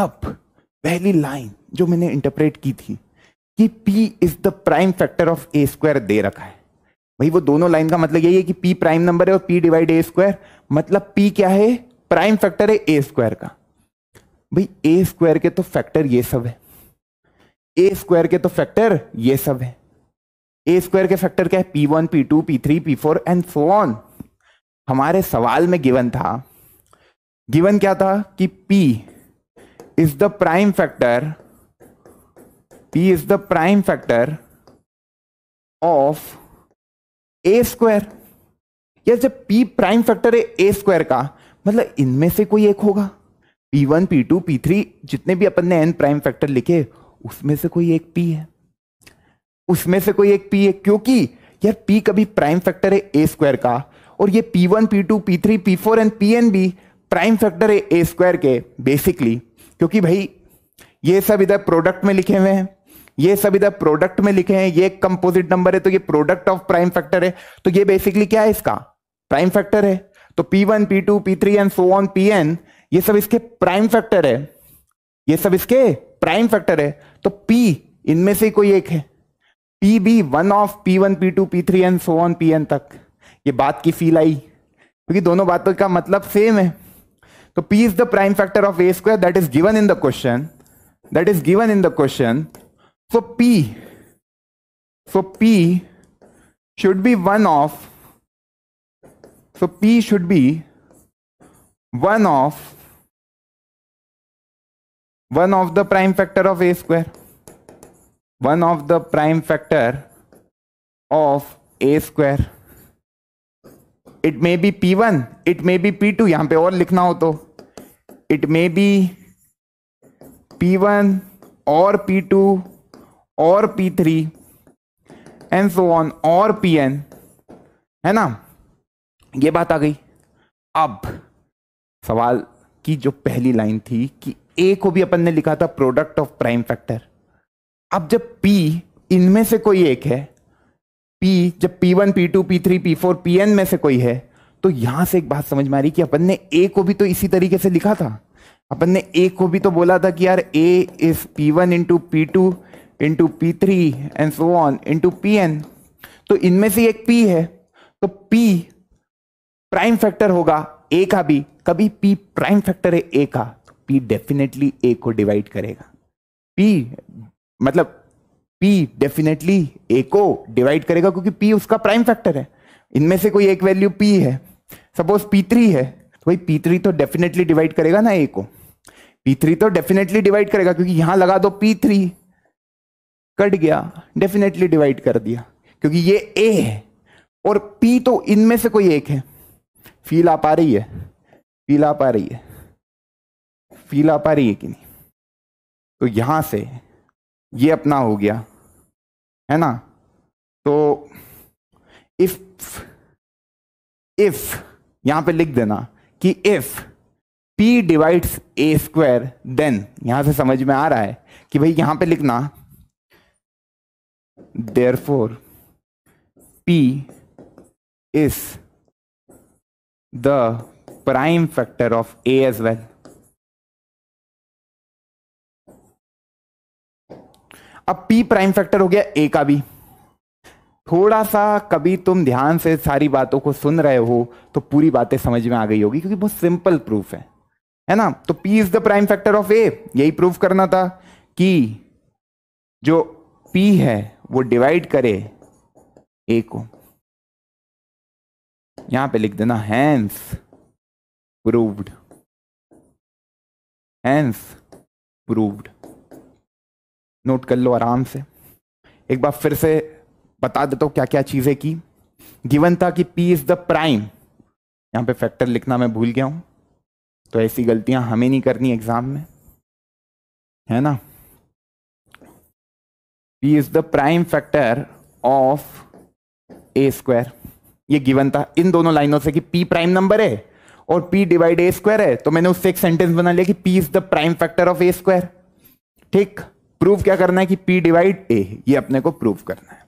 अब पहली लाइन जो मैंने इंटरप्रेट की थी कि P is the prime factor of A square दे रखा है भाई वो दोनों लाइन का मतलब यही है कि P प्राइम नंबर है और P डिवाइड ए स्क्वायर मतलब P क्या है प्राइम फैक्टर है ए स्क्वायर का भाई ए स्क्वायर के तो फैक्टर ये सब है ए स्क्वायर के तो फैक्टर ये सब है ए स्क्वायर के फैक्टर क्या है P one P two P three P four and so on हमारे सवाल में गिवन था गिवन क्या था कि P is the prime factor P is the prime factor of A square yes जब पी प्राइम फैक्टर है ए स्क्वायर का मतलब इनमें से कोई एक होगा p1 p2 p3 जितने भी अपन ने n प्राइम फैक्टर लिखे उसमें से कोई एक पी है उसमें से कोई एक पी है क्योंकि यार पी कभी प्राइम फैक्टर है ए स्क्वायर का और ये P one P two P three P four and P N भी प्राइम फैक्टर है ए स्क्वायर के बेसिकली क्योंकि भाई ये सब इधर प्रोडक्ट में लिखे हुए हैं ये सब इधर प्रोडक्ट में लिखे हैं ये कंपोजिट नंबर है तो ये प्रोडक्ट ऑफ प्राइम फैक्टर है तो ये बेसिकली क्या है इसका प्राइम फैक्टर है तो P one P two P three and so on P N ये सब इसके प्राइम फैक्टर है ये सब इसके प्राइम फैक्टर है तो P इनमें से कोई एक है P be one of P one P two P three N so on P N तक ये बात की फील आई क्योंकि दोनों बातों का मतलब सेम है तो P is the prime factor of A square that is given in the question that is given in the question so P so P should be one of so p should be one of one of the prime factor of A square one of the prime factor of A square it may be P one it may be P two यहां पे और लिखना हो तो it may be P one और पी टू और P three and so on और पी एन है ना ये बात आ गई अब सवाल की जो पहली लाइन थी कि ए को भी अपन ने लिखा था प्रोडक्ट ऑफ प्राइम फैक्टर अब जब पी इनमें से कोई एक है पी जब P one P two P three P four P N में से कोई है तो यहां से एक बात समझ में आ रही कि अपन ने ए को भी तो इसी तरीके से लिखा था अपन ने ए को भी तो बोला था कि यार A is P one into P two into P three and so on into P N तो इनमें से एक पी है तो पी प्राइम फैक्टर होगा ए का भी कभी पी प्राइम फैक्टर है ए का पी डेफिनेटली ए को डिवाइड करेगा पी मतलब पी डेफिनेटली ए को डिवाइड करेगा क्योंकि पी उसका प्राइम फैक्टर है इनमें से कोई एक वैल्यू पी है सपोज पी थ्री है तो भाई पी थ्री तो डेफिनेटली डिवाइड करेगा ना ए को पी थ्री तो डेफिनेटली डिवाइड करेगा क्योंकि यहां लगा दो पी थ्री कट गया डेफिनेटली डिवाइड कर दिया क्योंकि ये ए है और पी तो इनमें से कोई एक है फील आ पा रही है फील आ पा रही है फील आ पा रही है कि नहीं तो यहां से ये अपना हो गया है ना तो इफ इफ यहां पे लिख देना कि if p divides A square then यहां से समझ में आ रहा है कि भाई यहां पे लिखना therefore P is the prime factor of A as well अब पी प्राइम फैक्टर हो गया ए का भी थोड़ा सा कभी तुम ध्यान से सारी बातों को सुन रहे हो तो पूरी बातें समझ में आ गई होगी क्योंकि बहुत सिंपल प्रूफ है है ना तो P is the prime factor of A यही प्रूफ करना था कि जो पी है वो डिवाइड करे ए को यहां पे लिख देना hence proved hence proved note कर लो आराम से एक बार फिर से बता देता हूँ क्या क्या चीज़ें की गिवन था कि पी इज़ द प्राइम यहाँ पे फैक्टर लिखना मैं भूल गया हूँ तो ऐसी गलतियाँ हमें नहीं करनी एग्ज़ाम में है ना P is the prime factor of A square ये गिवन था इन दोनों लाइनों से कि पी प्राइम नंबर है और पी डिवाइड ए स्क्वायर है तो मैंने उससे एक सेंटेंस बना लिया कि P is the prime factor of A square ठीक प्रूव क्या करना है कि P डिवाइड A ये अपने को प्रूव करना है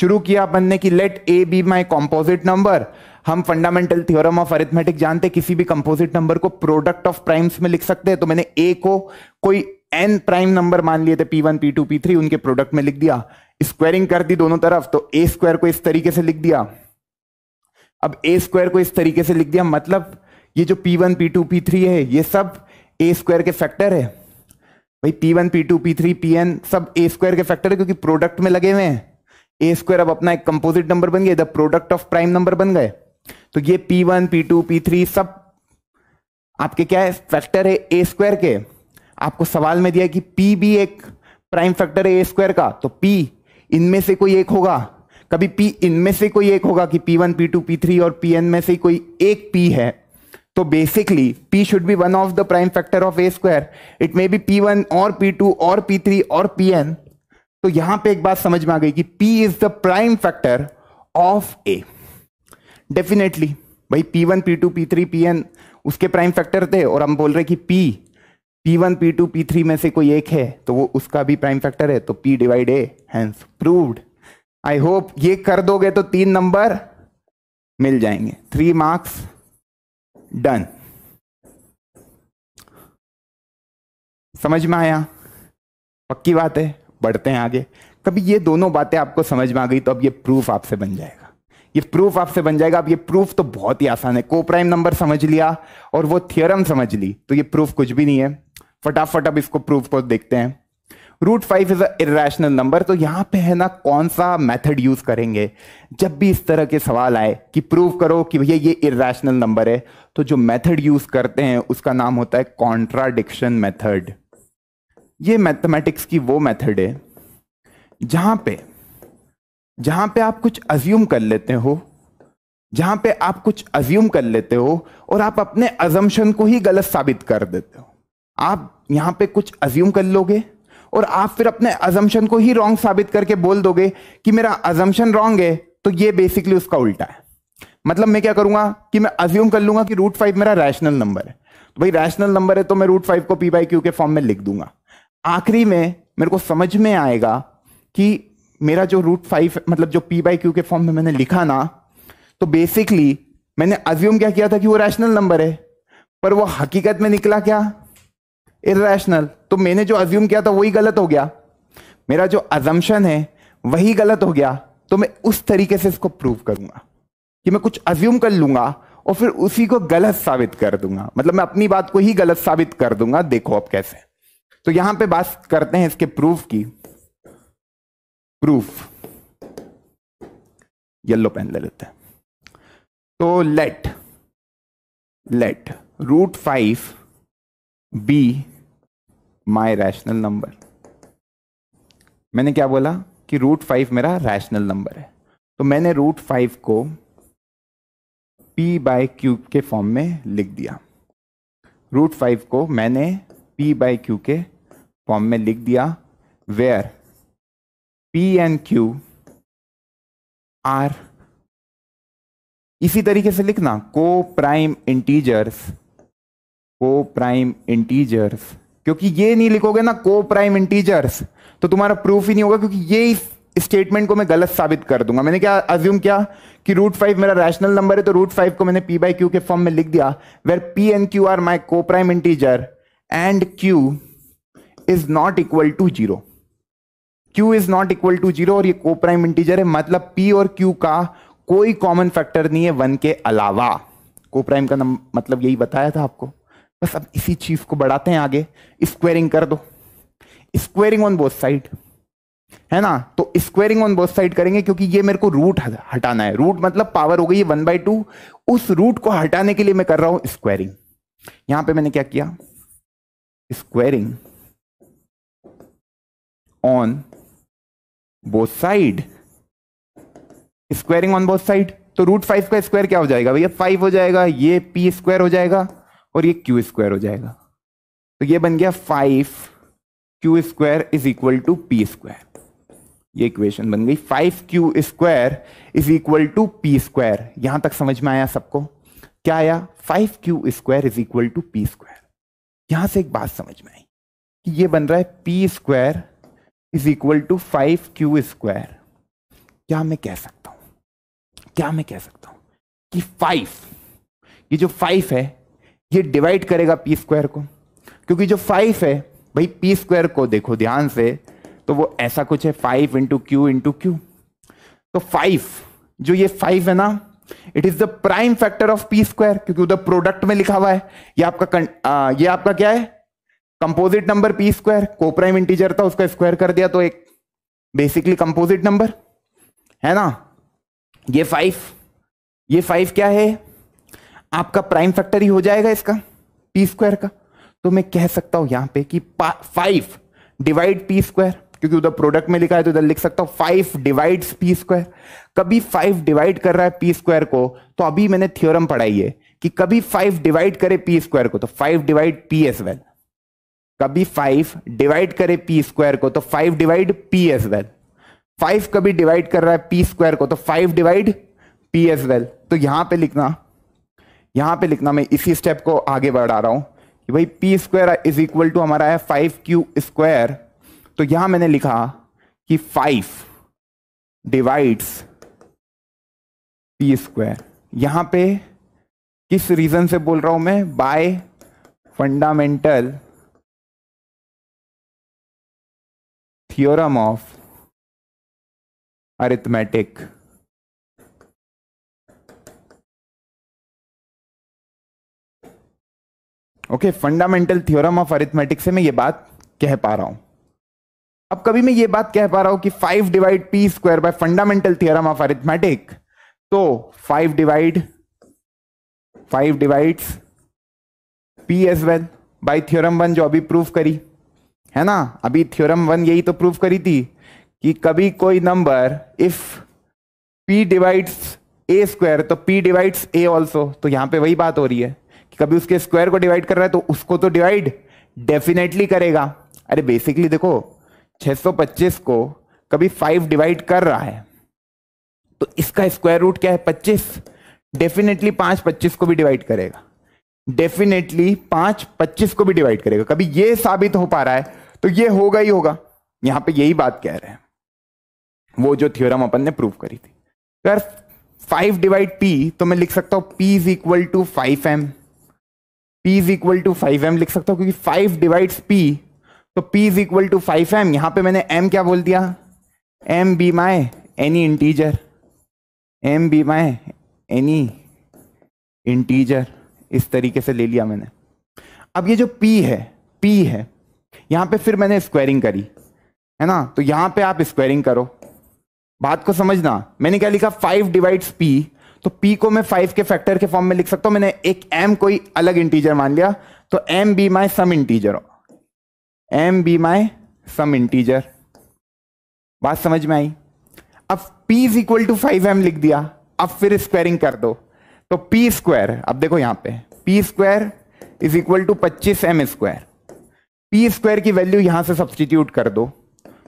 शुरू किया अपन ने कि let A be my composite number हम फंडामेंटल थ्योरम ऑफ अरिथमेटिक जानते किसी भी कंपोजिट नंबर को प्रोडक्ट ऑफ प्राइम्स में लिख सकते हैं तो मैंने A को कोई एन प्राइम नंबर मान लिए थे P one P two P three उनके प्रोडक्ट में लिख दिया स्क्वायरिंग कर दी दोनों तरफ तो ए स्क्वायर को इस तरीके से लिख दिया अब ए स्क्वायर को इस तरीके से लिख दिया मतलब ये जो P one P two P three है ये सब ए स्क्वायर के फैक्टर है भाई P one P two P three P N सब ए स्क्वायर के फैक्टर है क्योंकि प्रोडक्ट में लगे हुए हैं ए स्क्वायर अब अपना एक कंपोजिट नंबर बन गया the product of prime number बन गए तो ये P one P two P three सब आपके क्या है फैक्टर है ए स्क्वायर के आपको सवाल में दिया कि पी भी एक प्राइम फैक्टर है ए स्क्वायर का तो पी इनमें से कोई एक होगा कभी पी इनमें से कोई एक होगा कि P one P two P three और पी एन में से कोई एक पी है तो basically P be one of the prime factor factor of A square. It may P P1 और P2 और P3 और Pn. तो यहां पे एक बात समझ में आ गई कि P is the prime factor of A. Definitely भाई P1, P2, P3, Pn उसके प्राइम फैक्टर थे और हम बोल रहे कि P P1, P2, P3 में से कोई एक है तो वो उसका भी प्राइम फैक्टर है तो P divide A hence proved I hope ये कर दोगे तो तीन नंबर मिल जाएंगे थ्री मार्क्स डन समझ में आया पक्की बात है बढ़ते हैं आगे कभी ये दोनों बातें आपको समझ में आ गई तो अब ये प्रूफ आपसे बन जाएगा ये प्रूफ आपसे बन जाएगा अब ये प्रूफ तो बहुत ही आसान है को प्राइम नंबर समझ लिया और वो थियरम समझ ली तो ये प्रूफ कुछ भी नहीं है फटाफट अब इसको प्रूफ को देखते हैं root five is irrational number तो यहां पे है ना कौन सा मेथड यूज करेंगे जब भी इस तरह के सवाल आए कि प्रूव करो कि भैया ये इरेशनल नंबर है तो जो मेथड यूज करते हैं उसका नाम होता है कॉन्ट्राडिक्शन मेथड ये मैथमेटिक्स की वो मेथड है जहां पे जहां पे आप कुछ अज्यूम कर लेते हो जहां पे आप कुछ अज्यूम कर लेते हो और आप अपने अजम्पन को ही गलत साबित कर देते हो आप यहां पे कुछ अज्यूम कर लोगे और आप फिर अपने अजम्पन को ही रॉन्ग साबित करके बोल दोगे कि मेरा अजम्पन रॉन्ग है तो ये बेसिकली उसका उल्टा है मतलब मैं क्या करूंगा कि मैं अज्यूम कर लूंगा कि रूट फाइव मेरा रैशनल नंबर है तो भाई रैशनल नंबर है तो मैं रूट फाइव को पी बाई क्यू के फॉर्म में लिख दूंगा आखिरी में मेरे को समझ में आएगा कि मेरा जो रूट फाइव मतलब जो पी बाई क्यू के फॉर्म में मैंने लिखा ना तो बेसिकली मैंने अज्यूम क्या किया था कि वो रैशनल नंबर है पर वो हकीकत में निकला क्या इेशनल तो मैंने जो अज्यूम किया था वही गलत हो गया मेरा जो अजम्पन है वही गलत हो गया तो मैं उस तरीके से इसको प्रूव करूंगा कि मैं कुछ अज्यूम कर लूंगा और फिर उसी को गलत साबित कर दूंगा मतलब मैं अपनी बात को ही गलत साबित कर दूंगा देखो आप कैसे तो यहां पे बात करते हैं इसके प्रूफ की प्रूफ येलो पेन ले लेते हैं तो let let root five be my rational number मैंने क्या बोला कि रूट फाइव मेरा रैशनल नंबर है तो मैंने रूट फाइव को पी बाय क्यू के फॉर्म में लिख दिया रूट फाइव को मैंने पी बाय क्यू के फॉर्म में लिख दिया where P and Q are इसी तरीके से लिखना coprime integers coprime integers क्योंकि ये नहीं लिखोगे ना को प्राइम इंटीजर्स तो तुम्हारा प्रूफ ही नहीं होगा क्योंकि ये स्टेटमेंट को मैं गलत साबित कर दूंगा मैंने क्या अज्यूम किया कि रूट फाइव मेरा रैशनल नंबर है तो रूट फाइव को मैंने पी बाई क्यू के फॉर्म में लिख दिया where P and Q are my coprime integer and Q is not equal to zero Q is not equal to zero और ये को प्राइम इंटीजर है मतलब पी और क्यू का कोई कॉमन फैक्टर नहीं है वन के अलावा को प्राइम का मतलब यही बताया था आपको बस अब इसी चीज को बढ़ाते हैं आगे स्क्वेयरिंग कर दो स्क्वेयरिंग ऑन बोथ साइड है ना तो स्क्वेयरिंग ऑन बोथ साइड करेंगे क्योंकि ये मेरे को रूट हटाना है रूट मतलब पावर हो गई है वन बाई टू उस रूट को हटाने के लिए मैं कर रहा हूं स्क्वेयरिंग यहां पे मैंने क्या किया squaring on both side squaring on both side तो रूट फाइव का स्क्वायर क्या हो जाएगा भैया फाइव हो जाएगा ये पी स्क्वायर हो जाएगा और ये क्यू स्क्वायर हो जाएगा तो ये बन गया five Q square is equal to P square ये इक्वेशन बन गई five Q square is equal to P square यहां तक समझ में आया सबको क्या आया five Q square is equal to P square यहां से एक बात समझ में आई कि ये बन रहा है P square is equal to five Q square क्या मैं कह सकता हूं क्या मैं कह सकता हूं कि फाइव ये जो फाइव है ये डिवाइड करेगा पी स्क्वायर को क्योंकि जो फाइव है भाई पी स्क्वायर को देखो ध्यान से तो वो ऐसा कुछ है five into Q into Q तो फाइव जो ये फाइव है ना it is the prime factor of P square क्योंकि उधर प्रोडक्ट में लिखा हुआ है ये आपका आ, ये आपका क्या है composite number P square coprime integer था उसका स्क्वायर कर दिया तो एक बेसिकली कंपोजिट नंबर है ना ये फाइव ये फाइव क्या है आपका प्राइम फैक्टर ही हो जाएगा इसका पी स्क्वायर का तो मैं कह सकता हूं यहां पे कि फाइव डिवाइड पी स्क्वायर क्योंकि उधर प्रोडक्ट में लिखा है तो उधर लिख सकता हूं फाइव डिवाइड पी स्क्वायर कभी फाइव डिवाइड कर रहा है पी स्क्वायर को तो अभी मैंने थ्योरम पढ़ाई है कि कभी फाइव डिवाइड करे पी स्क्वायर को तो five divide P as well कभी फाइव डिवाइड करे पी स्क्वायर को तो five divide P as well five कभी डिवाइड कर रहा है पी स्क्वायर को तो five divide P as well तो यहां पे लिखना यहां पे लिखना मैं इसी स्टेप को आगे बढ़ा रहा हूं कि भाई P square is equal to हमारा है फाइव क्यू स्क्वायर तो यहां मैंने लिखा कि फाइव डिवाइड्स पी स्क्वायर यहां पे किस रीजन से बोल रहा हूं मैं by fundamental theorem of arithmetic okay fundamental theorem of arithmetic से मैं ये बात कह पा रहा हूं अब कभी मैं ये बात कह पा रहा हूं कि five divide P square by fundamental theorem of arithmetic तो five divide five divide P as well by theorem one जो अभी प्रूफ करी है ना अभी थ्योरम वन यही तो प्रूफ करी थी कि कभी कोई number if P divides A square तो पी डिवाइड्स ए ऑल्सो तो यहां पे वही बात हो रही है कभी उसके स्क्वायर को डिवाइड कर रहा है तो उसको तो डिवाइड डेफिनेटली करेगा अरे बेसिकली देखो 625 को कभी 5 डिवाइड कर रहा है तो इसका स्क्वायर रूट क्या है 25 डेफिनेटली 5 25 को भी डिवाइड करेगा डेफिनेटली 5 25 को भी डिवाइड करेगा कभी ये साबित हो पा रहा है तो ये होगा ही होगा यहां पे यही बात कह रहे हैं वो जो थ्योरम अपन ने प्रूव करी थी अगर फाइव डिवाइड पी तो मैं लिख सकता हूं P is equal to five M P is equal to five M लिख सकता हूं क्योंकि फाइव डिवाइड पी तो P is equal to five M यहां पर मैंने एम क्या बोल दिया M be may any integer M be may any integer इस तरीके से ले लिया मैंने अब ये जो P है P है यहां पे फिर मैंने स्क्वायरिंग करी है ना तो यहां पे आप स्क्वायरिंग करो बात को समझना मैंने क्या लिखा फाइव डिवाइड्स p तो पी को मैं फाइव के फैक्टर के फॉर्म में लिख सकता हूं मैंने एक एम कोई अलग इंटीजर मान लिया तो M be my some integer M be my some integer बात समझ में आई अब p is equal to five M लिख दिया अब फिर स्क्वायरिंग कर दो तो p स्क्वायर अब देखो यहां पे p square is equal to पच्चीस एम स्क्वायर पी स्क्वायर की वैल्यू यहां से सब्सटीट्यूट कर दो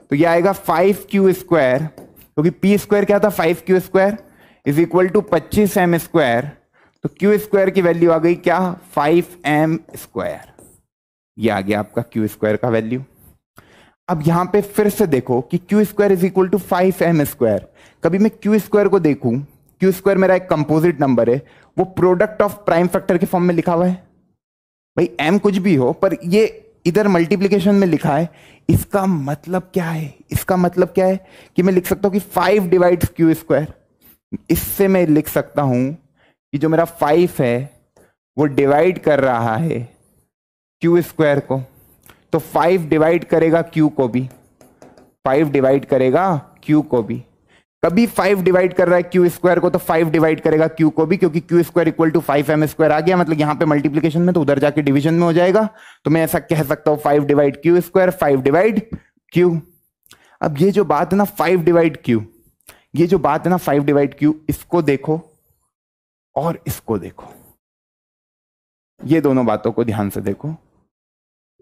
तो ये आएगा फाइव क्यू स्क्वायर क्योंकि पी स्क्वायर क्या था five Q square is equal to पच्चीस एम स्क्वायर तो क्यू स्क्वायर की वैल्यू आ गई क्या फाइव एम स्क्वायर ये आ गया आपका क्यू स्क्वायर का वैल्यू अब यहां पे फिर से देखो कि Q square is equal to five M square कभी मैं क्यू स्क्वायर को देखूं क्यू स्क्वायर मेरा एक कंपोजिट नंबर है वो प्रोडक्ट ऑफ प्राइम फैक्टर के फॉर्म में लिखा हुआ है भाई एम कुछ भी हो पर ये इधर मल्टीप्लीकेशन में लिखा है इसका मतलब क्या है इसका मतलब क्या है कि मैं लिख सकता हूं कि फाइव डिवाइड क्यू स्क्वायर इससे मैं लिख सकता हूं कि जो मेरा फाइव है वो डिवाइड कर रहा है क्यू स्क्वायर को तो फाइव डिवाइड करेगा क्यू को भी फाइव डिवाइड करेगा क्यू को भी कभी फाइव डिवाइड कर रहा है क्यू स्क्वायर को तो फाइव डिवाइड करेगा क्यू को भी क्योंकि Q square equal to five M square आ गया मतलब यहां पे मल्टीप्लीकेशन में तो उधर जाके डिवीजन में हो जाएगा तो मैं ऐसा कह सकता हूं five divide Q square five divide Q अब ये जो बात है ना फाइव डिवाइड क्यू ये जो बात है ना फाइव डिवाइड क्यू इसको देखो और इसको देखो ये दोनों बातों को ध्यान से देखो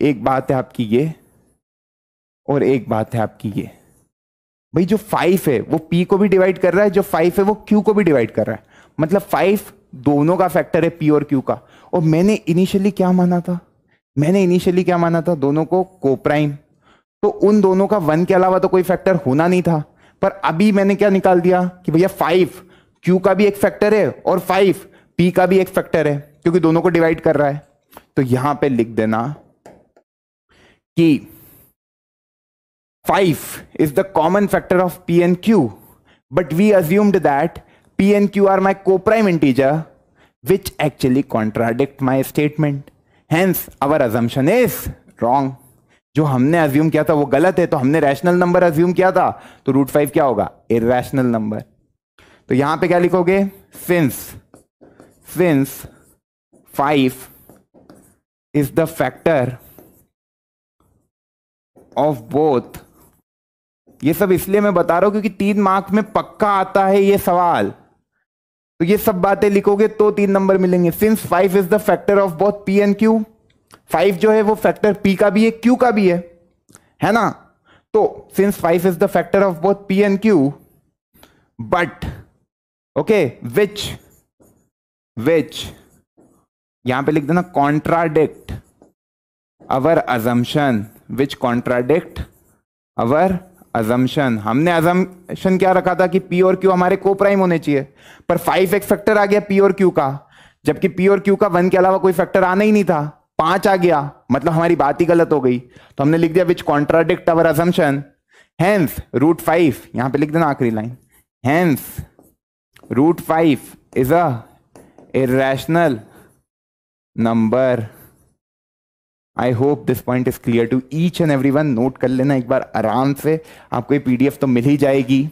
एक बात है आपकी ये और एक बात है आपकी ये भाई जो फाइव है वो पी को भी डिवाइड कर रहा है जो फाइव है वो क्यू को भी डिवाइड कर रहा है मतलब फाइव दोनों का फैक्टर है पी और क्यू का और मैंने इनिशियली क्या माना था मैंने इनिशियली क्या माना था दोनों को कोप्राइम तो उन दोनों का वन के अलावा तो कोई फैक्टर होना नहीं था पर अभी मैंने क्या निकाल दिया कि भैया फाइव क्यू का भी एक फैक्टर है और फाइव पी का भी एक फैक्टर है क्योंकि दोनों को डिवाइड कर रहा है तो यहां पे लिख देना कि five is the common factor of P and Q but we assumed that P and Q are my coprime integer which actually contradict my statement hence our assumption is wrong जो हमने अज्यूम किया था वो गलत है तो हमने रैशनल नंबर अज्यूम किया था तो रूट फाइव क्या होगा इेशनल नंबर तो यहां पे क्या लिखोगे since since five is the factor of both ये सब इसलिए मैं बता रहा हूं क्योंकि तीन मार्क में पक्का आता है ये सवाल तो ये सब बातें लिखोगे तो तीन नंबर मिलेंगे since five is the factor of both P and Q five जो है वो फैक्टर पी का भी है क्यू का भी है है ना तो since five is the factor of both P and Q but okay which which यहां पे लिख देना contradict our अजम्पन which contradict our अजम्पन हमने अजम्पन क्या रखा था कि पी और क्यू हमारे को प्राइम होने चाहिए पर फाइव एक फैक्टर आ गया पी और क्यू का जबकि पी और क्यू का वन के अलावा कोई फैक्टर आना ही नहीं था पांच आ गया मतलब हमारी बात ही गलत हो गई तो हमने लिख दिया which contradict our assumption hence root five यहां पे लिख देना आखिरी line hence root five is a irrational number I hope this point is clear to each and every one note कर लेना एक बार आराम से आपको ये पीडीएफ तो मिल ही जाएगी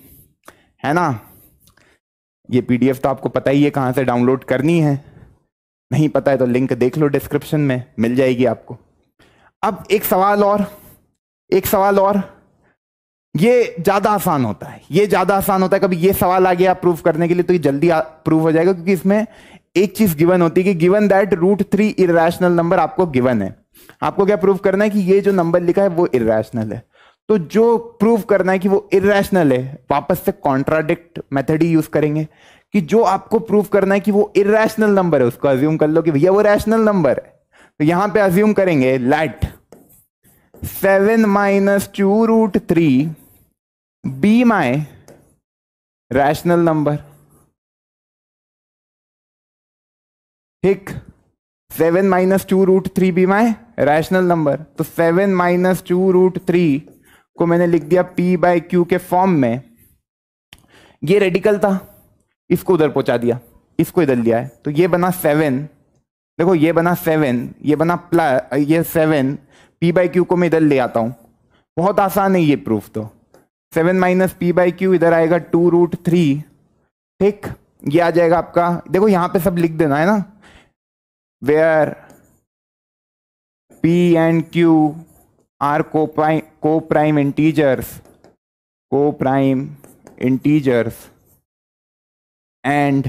है ना ये पीडीएफ तो आपको पता ही है कहाँ से डाउनलोड करनी है नहीं पता है तो लिंक देख लो डिस्क्रिप्शन में मिल जाएगी आपको अब एक सवाल और एक सवाल और ये ज्यादा आसान होता है ये ज्यादा आसान होता है कभी ये सवाल आ गया प्रूफ करने के लिए तो ये जल्दी प्रूव हो जाएगा क्योंकि इसमें एक चीज गिवन होती है कि given that root three irrational number आपको गिवन है आपको क्या प्रूफ करना है कि ये जो नंबर लिखा है वो इेशनल है तो जो प्रूव करना है कि वो इेशनल है वापस से कॉन्ट्राडिक्ट मेथड ही यूज करेंगे कि जो आपको प्रूफ करना है कि वो इरेशनल नंबर है उसको अज्यूम कर लो कि भैया वो रैशनल नंबर है तो यहां पे अज्यूम करेंगे let seven minus two root three be my rational number ठीक seven minus two root three be my rational number तो seven minus two root three को मैंने लिख दिया पी बाय क्यू के फॉर्म में ये रेडिकल था इसको उधर पहुंचा दिया इसको इधर लिया है तो ये बना सेवन देखो ये बना सेवन ये बना प्लस ये सेवन पी बाई क्यू को मैं इधर ले आता हूँ बहुत आसान है ये प्रूफ तो seven minus P by Q इधर आएगा टू रूट थ्री ठीक ये आ जाएगा आपका देखो यहाँ पे सब लिख देना है ना where P and Q are को coprime coprime integers coprime integers and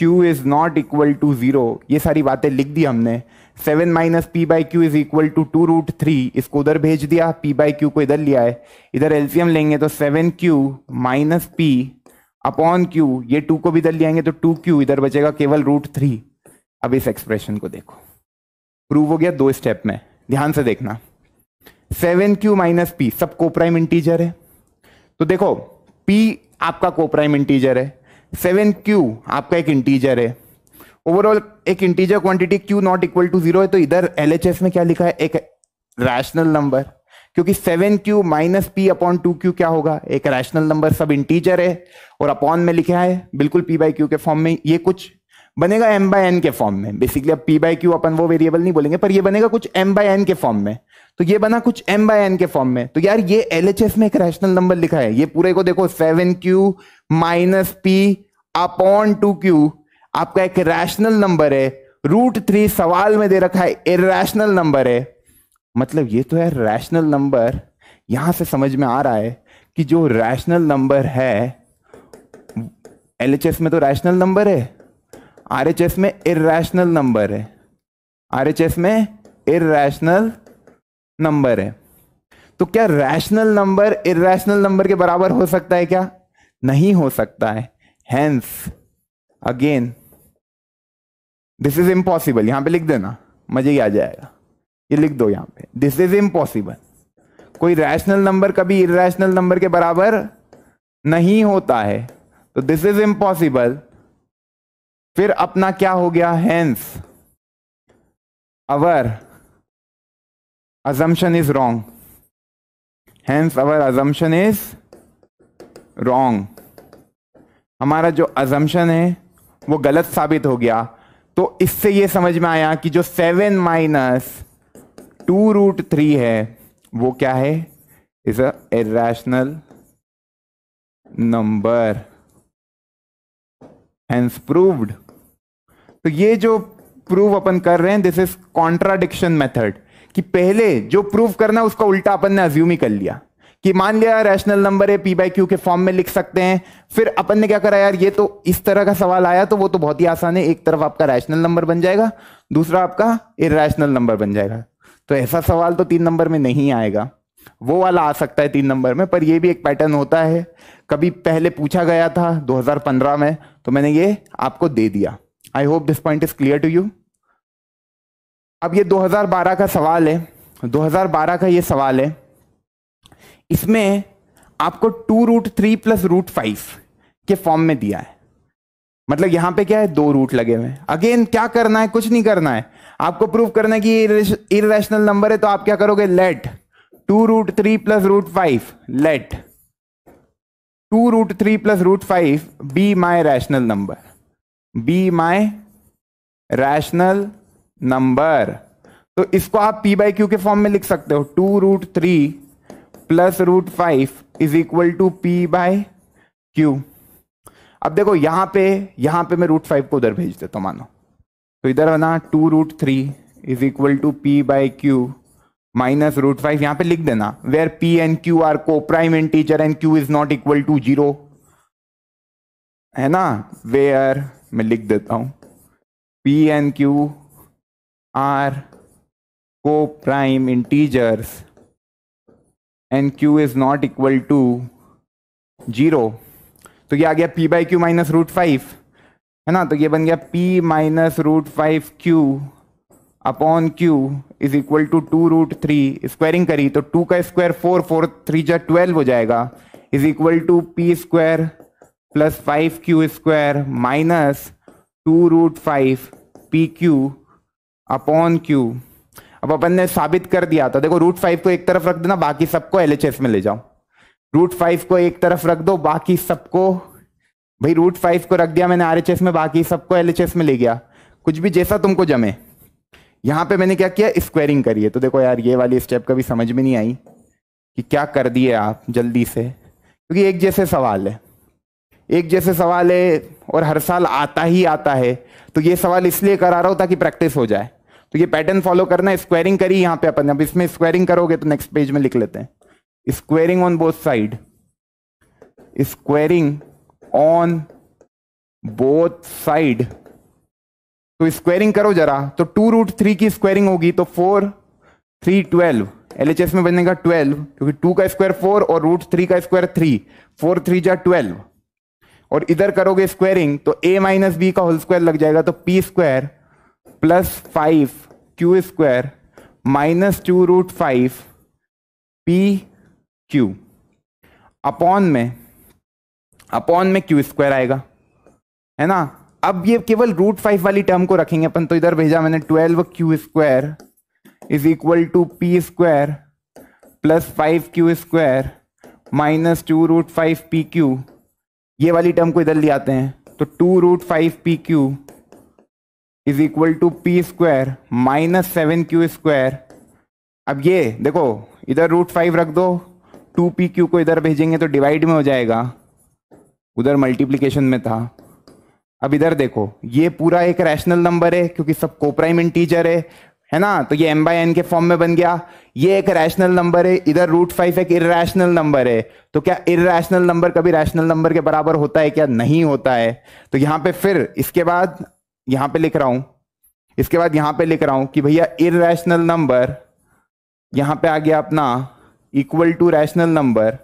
Q is not equal to zero ये सारी बातें लिख दी हमने seven minus P by Q is equal to two root three इसको उधर भेज दिया पी बाई क्यू को इधर लिया है इधर एल्सियम लेंगे तो seven Q minus P upon Q ये टू को भी इधर ले आएंगे तो टू क्यू इधर बचेगा केवल रूट थ्री अब इस एक्सप्रेशन को देखो प्रूव हो गया दो स्टेप में ध्यान से देखना सेवन क्यू माइनस पी सब कोप्राइम इंटीजर है तो देखो पी आपका कोप्राइम इंटीजर है सेवन क्यू आपका एक इंटीजर है ओवरऑल एक integer quantity Q not equal to zero है तो इधर एल में क्या लिखा है एक रैशनल नंबर क्योंकि seven Q minus P upon two Q क्या होगा एक रैशनल नंबर सब इंटीजर है और अपॉन में लिखा है बिल्कुल पी बाई क्यू के फॉर्म में ये कुछ बनेगा एम बाय एन के फॉर्म में बेसिकली अब पी बाई क्यू अपन वो वेरिएबल नहीं बोलेंगे पर ये बनेगा कुछ एम बाय एन के फॉर्म में तो ये बना कुछ एम बाय एन के फॉर्म में तो यार ये एल एच में एक रैशनल नंबर लिखा है ये पूरे को देखो seven Q minus P upon two Q आपका एक रैशनल नंबर है रूट थ्री सवाल में दे रखा है इरेशनल नंबर है मतलब ये तो है रैशनल नंबर यहां से समझ में आ रहा है कि जो रैशनल नंबर है एल में तो रैशनल नंबर है आर में इरेशनल नंबर है आर में इरेशनल नंबर है तो क्या रैशनल नंबर इेशनल नंबर के बराबर हो सकता है क्या नहीं हो सकता है hence again this is impossible यहां पे लिख देना मजे ही आ जाएगा ये लिख दो यहां पे दिस इज इम्पॉसिबल कोई रैशनल नंबर कभी इेशनल नंबर के बराबर नहीं होता है तो दिस इज इम्पॉसिबल फिर अपना क्या हो गया hence our assumption is wrong. Hence our assumption is wrong. हमारा जो assumption है वो गलत साबित हो गया तो इससे ये समझ में आया कि जो seven minus two root three है वो क्या है is a irrational number hence proved तो ये जो प्रूव अपन कर रहे हैं दिस इज कॉन्ट्राडिक्शन मेथड कि पहले जो प्रूव करना उसका उल्टा अपन ने अज्यूम ही कर लिया कि मान लिया रैशनल नंबर है पी बाई क्यू के फॉर्म में लिख सकते हैं फिर अपन ने क्या करा यार ये तो इस तरह का सवाल आया तो वो तो बहुत ही आसान है एक तरफ आपका रैशनल नंबर बन जाएगा दूसरा आपका इरेशनल नंबर बन जाएगा तो ऐसा सवाल तो तीन नंबर में नहीं आएगा वो वाला आ सकता है तीन नंबर में पर ये भी एक पैटर्न होता है कभी पहले पूछा गया था 2015 में तो मैंने ये आपको दे दिया I hope this point is clear to you अब ये 2012 का सवाल है 2012 का ये सवाल है इसमें आपको two root three plus root five के फॉर्म में दिया है मतलब यहां पे क्या है दो रूट लगे हुए अगेन क्या करना है कुछ नहीं करना है आपको प्रूव करना है कि इरेशनल नंबर है तो आप क्या करोगे let two root three plus root five let two root three plus root five be my rational number be my rational number तो इसको आप पी बाई क्यू के फॉर्म में लिख सकते हो two root three plus root five is equal to P by Q अब देखो यहां पे यहां पे मैं रूट फाइव को उधर भेज देता हूं मानो तो इधर बना two root three is equal to P by q minus root five यहां पे लिख देना where P and Q are को prime and teacher and Q is not equal to zero है ना वेयर मैं लिख देता हूं p and q are co-prime integers and q is not equal to zero तो ये आ गया p by q minus root five है ना तो ये बन गया p minus root five q upon q is equal to two root three squaring करी तो टू का स्क्वायर फोर फोर थ्री जो ट्वेल्व हो जाएगा is equal to P square plus five Q square minus two root five p q upon q अब अपन ने साबित कर दिया था देखो रूट फाइव को एक तरफ रख देना बाकी सबको एलएचएस में ले जाओ रूट फाइव को एक तरफ रख दो बाकी सबको भाई रूट फाइव को रख दिया मैंने आरएचएस में बाकी सबको एलएचएस में ले गया कुछ भी जैसा तुमको जमे यहां पे मैंने क्या किया स्क्वायरिंग करी है तो देखो यार ये वाली स्टेप कभी समझ में नहीं आई कि क्या कर दिए आप जल्दी से क्योंकि एक जैसे सवाल है एक जैसे सवाल है और हर साल आता ही आता है तो ये सवाल इसलिए करा रहा हूँ ताकि प्रैक्टिस हो जाए तो ये पैटर्न फॉलो करना है स्क्वायरिंग करी यहां पे अपन अब इसमें स्क्वायरिंग करोगे तो नेक्स्ट पेज में लिख लेते हैं squaring on both side squaring on both side तो स्क्वायरिंग करो जरा तो टू रूट थ्री की स्क्वायरिंग होगी तो four three twelve L H S में बनेगा ट्वेल्व क्योंकि टू का स्क्वायर फोर और रूट थ्री का स्क्वायर थ्री फोर थ्री जा ट्वेल्व और इधर करोगे स्क्वायरिंग तो ए माइनस बी का होल स्क्वायर लग जाएगा तो p square plus five Q square minus two root five p q upon में अपॉन में क्यू स्क्वायर आएगा है ना अब ये केवल रूट फाइव वाली टर्म को रखेंगे अपन तो इधर भेजा मैंने twelve q square is equal to P square plus five Q square minus two root five p q ये वाली टर्म को इधर ले आते हैं तो two root five p q is equal to P square minus seven q square अब ये देखो इधर रूट फाइव रख दो टू पी क्यू को इधर भेजेंगे तो डिवाइड में हो जाएगा उधर मल्टीप्लीकेशन में था अब इधर देखो ये पूरा एक रैशनल नंबर है क्योंकि सब कोप्राइम इंटीजर है है ना तो ये एम बाई एन के फॉर्म में बन गया ये एक रैशनल नंबर है इधर रूट फाइव एक इरेशनल नंबर है तो क्या इरेशनल नंबर कभी रैशनल नंबर के बराबर होता है क्या नहीं होता है तो यहां पे फिर इसके बाद यहां पे लिख रहा हूं इसके बाद यहां पे लिख रहा हूं कि भैया इरेशनल नंबर यहां पे आ गया अपना इक्वल टू रैशनल नंबर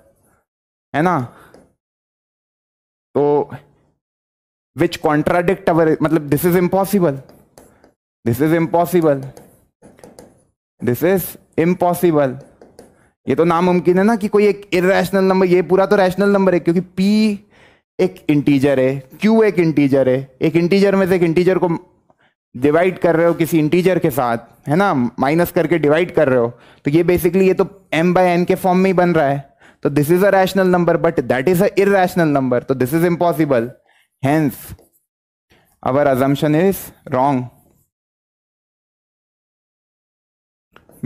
है ना तो विच कॉन्ट्राडिक्ट अवर मतलब this is impossible this is impossible this is impossible ये तो नामुमकिन है ना कि कोई एक इरेशनल नंबर ये पूरा तो रैशनल नंबर है क्योंकि पी एक इंटीजर है क्यू एक इंटीजर है एक इंटीजर में से एक इंटीजर को डिवाइड कर रहे हो किसी इंटीजर के साथ है ना माइनस करके डिवाइड कर रहे हो तो ये बेसिकली ये तो एम बाय एन के फॉर्म में ही बन रहा है तो this is a rational number but that is a irrational number तो this is impossible hence our assumption is wrong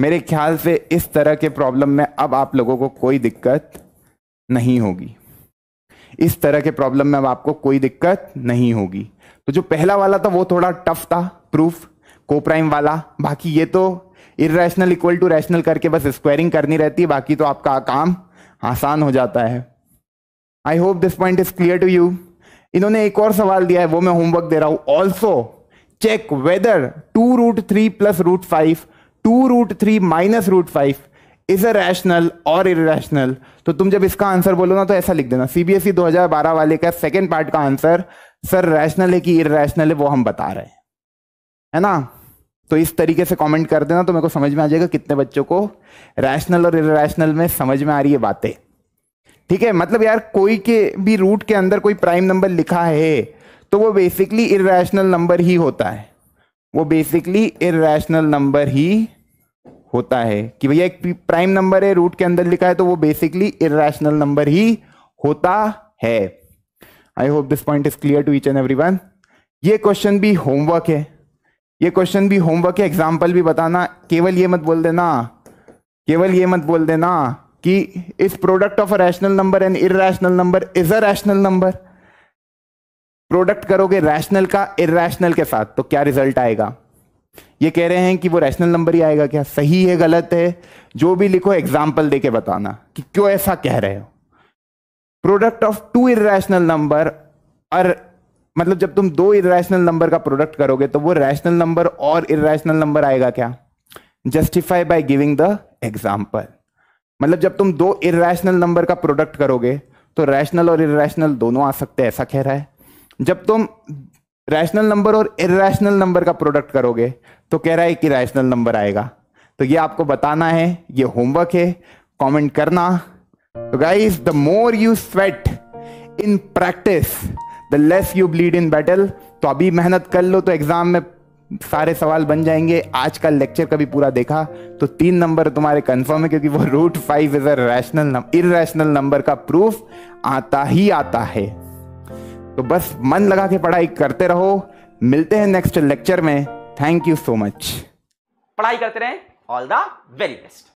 मेरे ख्याल से इस तरह के प्रॉब्लम में अब आप लोगों को कोई दिक्कत नहीं होगी इस तरह के प्रॉब्लम में अब आपको कोई दिक्कत नहीं होगी तो जो पहला वाला था वो थोड़ा टफ था प्रूफ कोप्राइम वाला बाकी ये तो इेशनल इक्वल टू रैशनल करके बस स्क्वायरिंग करनी रहती है बाकी तो आपका काम आसान हो जाता है I hope this point is clear to you इन्होंने एक और सवाल दिया है वो मैं होमवर्क दे रहा हूं also check whether two root three plus root five two root three minus root five is a rational और इेशनल तो तुम जब इसका आंसर बोलो ना तो ऐसा लिख देना सीबीएसई e 2012 वाले का सेकेंड पार्ट का आंसर सर रैशनल है कि इेशनल है वो हम बता रहे हैं है ना तो इस तरीके से कमेंट कर देना तो मेरे को समझ में आ जाएगा कितने बच्चों को रैशनल और इेशनल में समझ में आ रही है बातें ठीक है मतलब यार कोई के भी रूट के अंदर कोई प्राइम नंबर लिखा है तो वो बेसिकली इेशनल नंबर ही होता है वो बेसिकली इेशनल नंबर ही होता है कि भैया एक प्राइम नंबर है रूट के अंदर लिखा है तो वो बेसिकली इेशनल नंबर ही होता है I hope this point is clear to each and every ये क्वेश्चन भी होमवर्क है ये क्वेश्चन भी होमवर्क है एग्जाम्पल भी बताना केवल ये मत बोल देना केवल ये मत बोल देना कि इस product of a rational number and irrational number is a rational number product करोगे रैशनल का इेशनल के साथ तो क्या रिजल्ट आएगा ये कह रहे हैं कि वो रैशनल नंबर ही आएगा क्या सही है गलत है जो भी लिखो एग्जाम्पल दे के बताना कि क्यों ऐसा कह रहे हो product of two irrational number और मतलब जब तुम दो इेशनल नंबर का प्रोडक्ट करोगे तो वो रैशनल नंबर और इेशनल नंबर आएगा क्या justify by giving the example मतलब जब तुम दो इेशनल नंबर का प्रोडक्ट करोगे तो रैशनल और इेशनल दोनों आ सकते हैं ऐसा कह रहा है जब तुम रैशनल नंबर और इेशनल नंबर का प्रोडक्ट करोगे तो कह रहा है कि रैशनल नंबर आएगा तो ये आपको बताना है ये होमवर्क है कमेंट करना तो guys the more you sweat in practice the less you bleed in battle तो अभी मेहनत कर लो तो एग्जाम में सारे सवाल बन जाएंगे आज का लेक्चर कभी पूरा देखा तो तीन नंबर तुम्हारे कंफर्म है क्योंकि वो root five is a rational irrational number का प्रूफ आता ही आता है तो बस मन लगा के पढ़ाई करते रहो मिलते हैं नेक्स्ट लेक्चर में थैंक यू सो मच पढ़ाई करते रहें ऑल द वेरी बेस्ट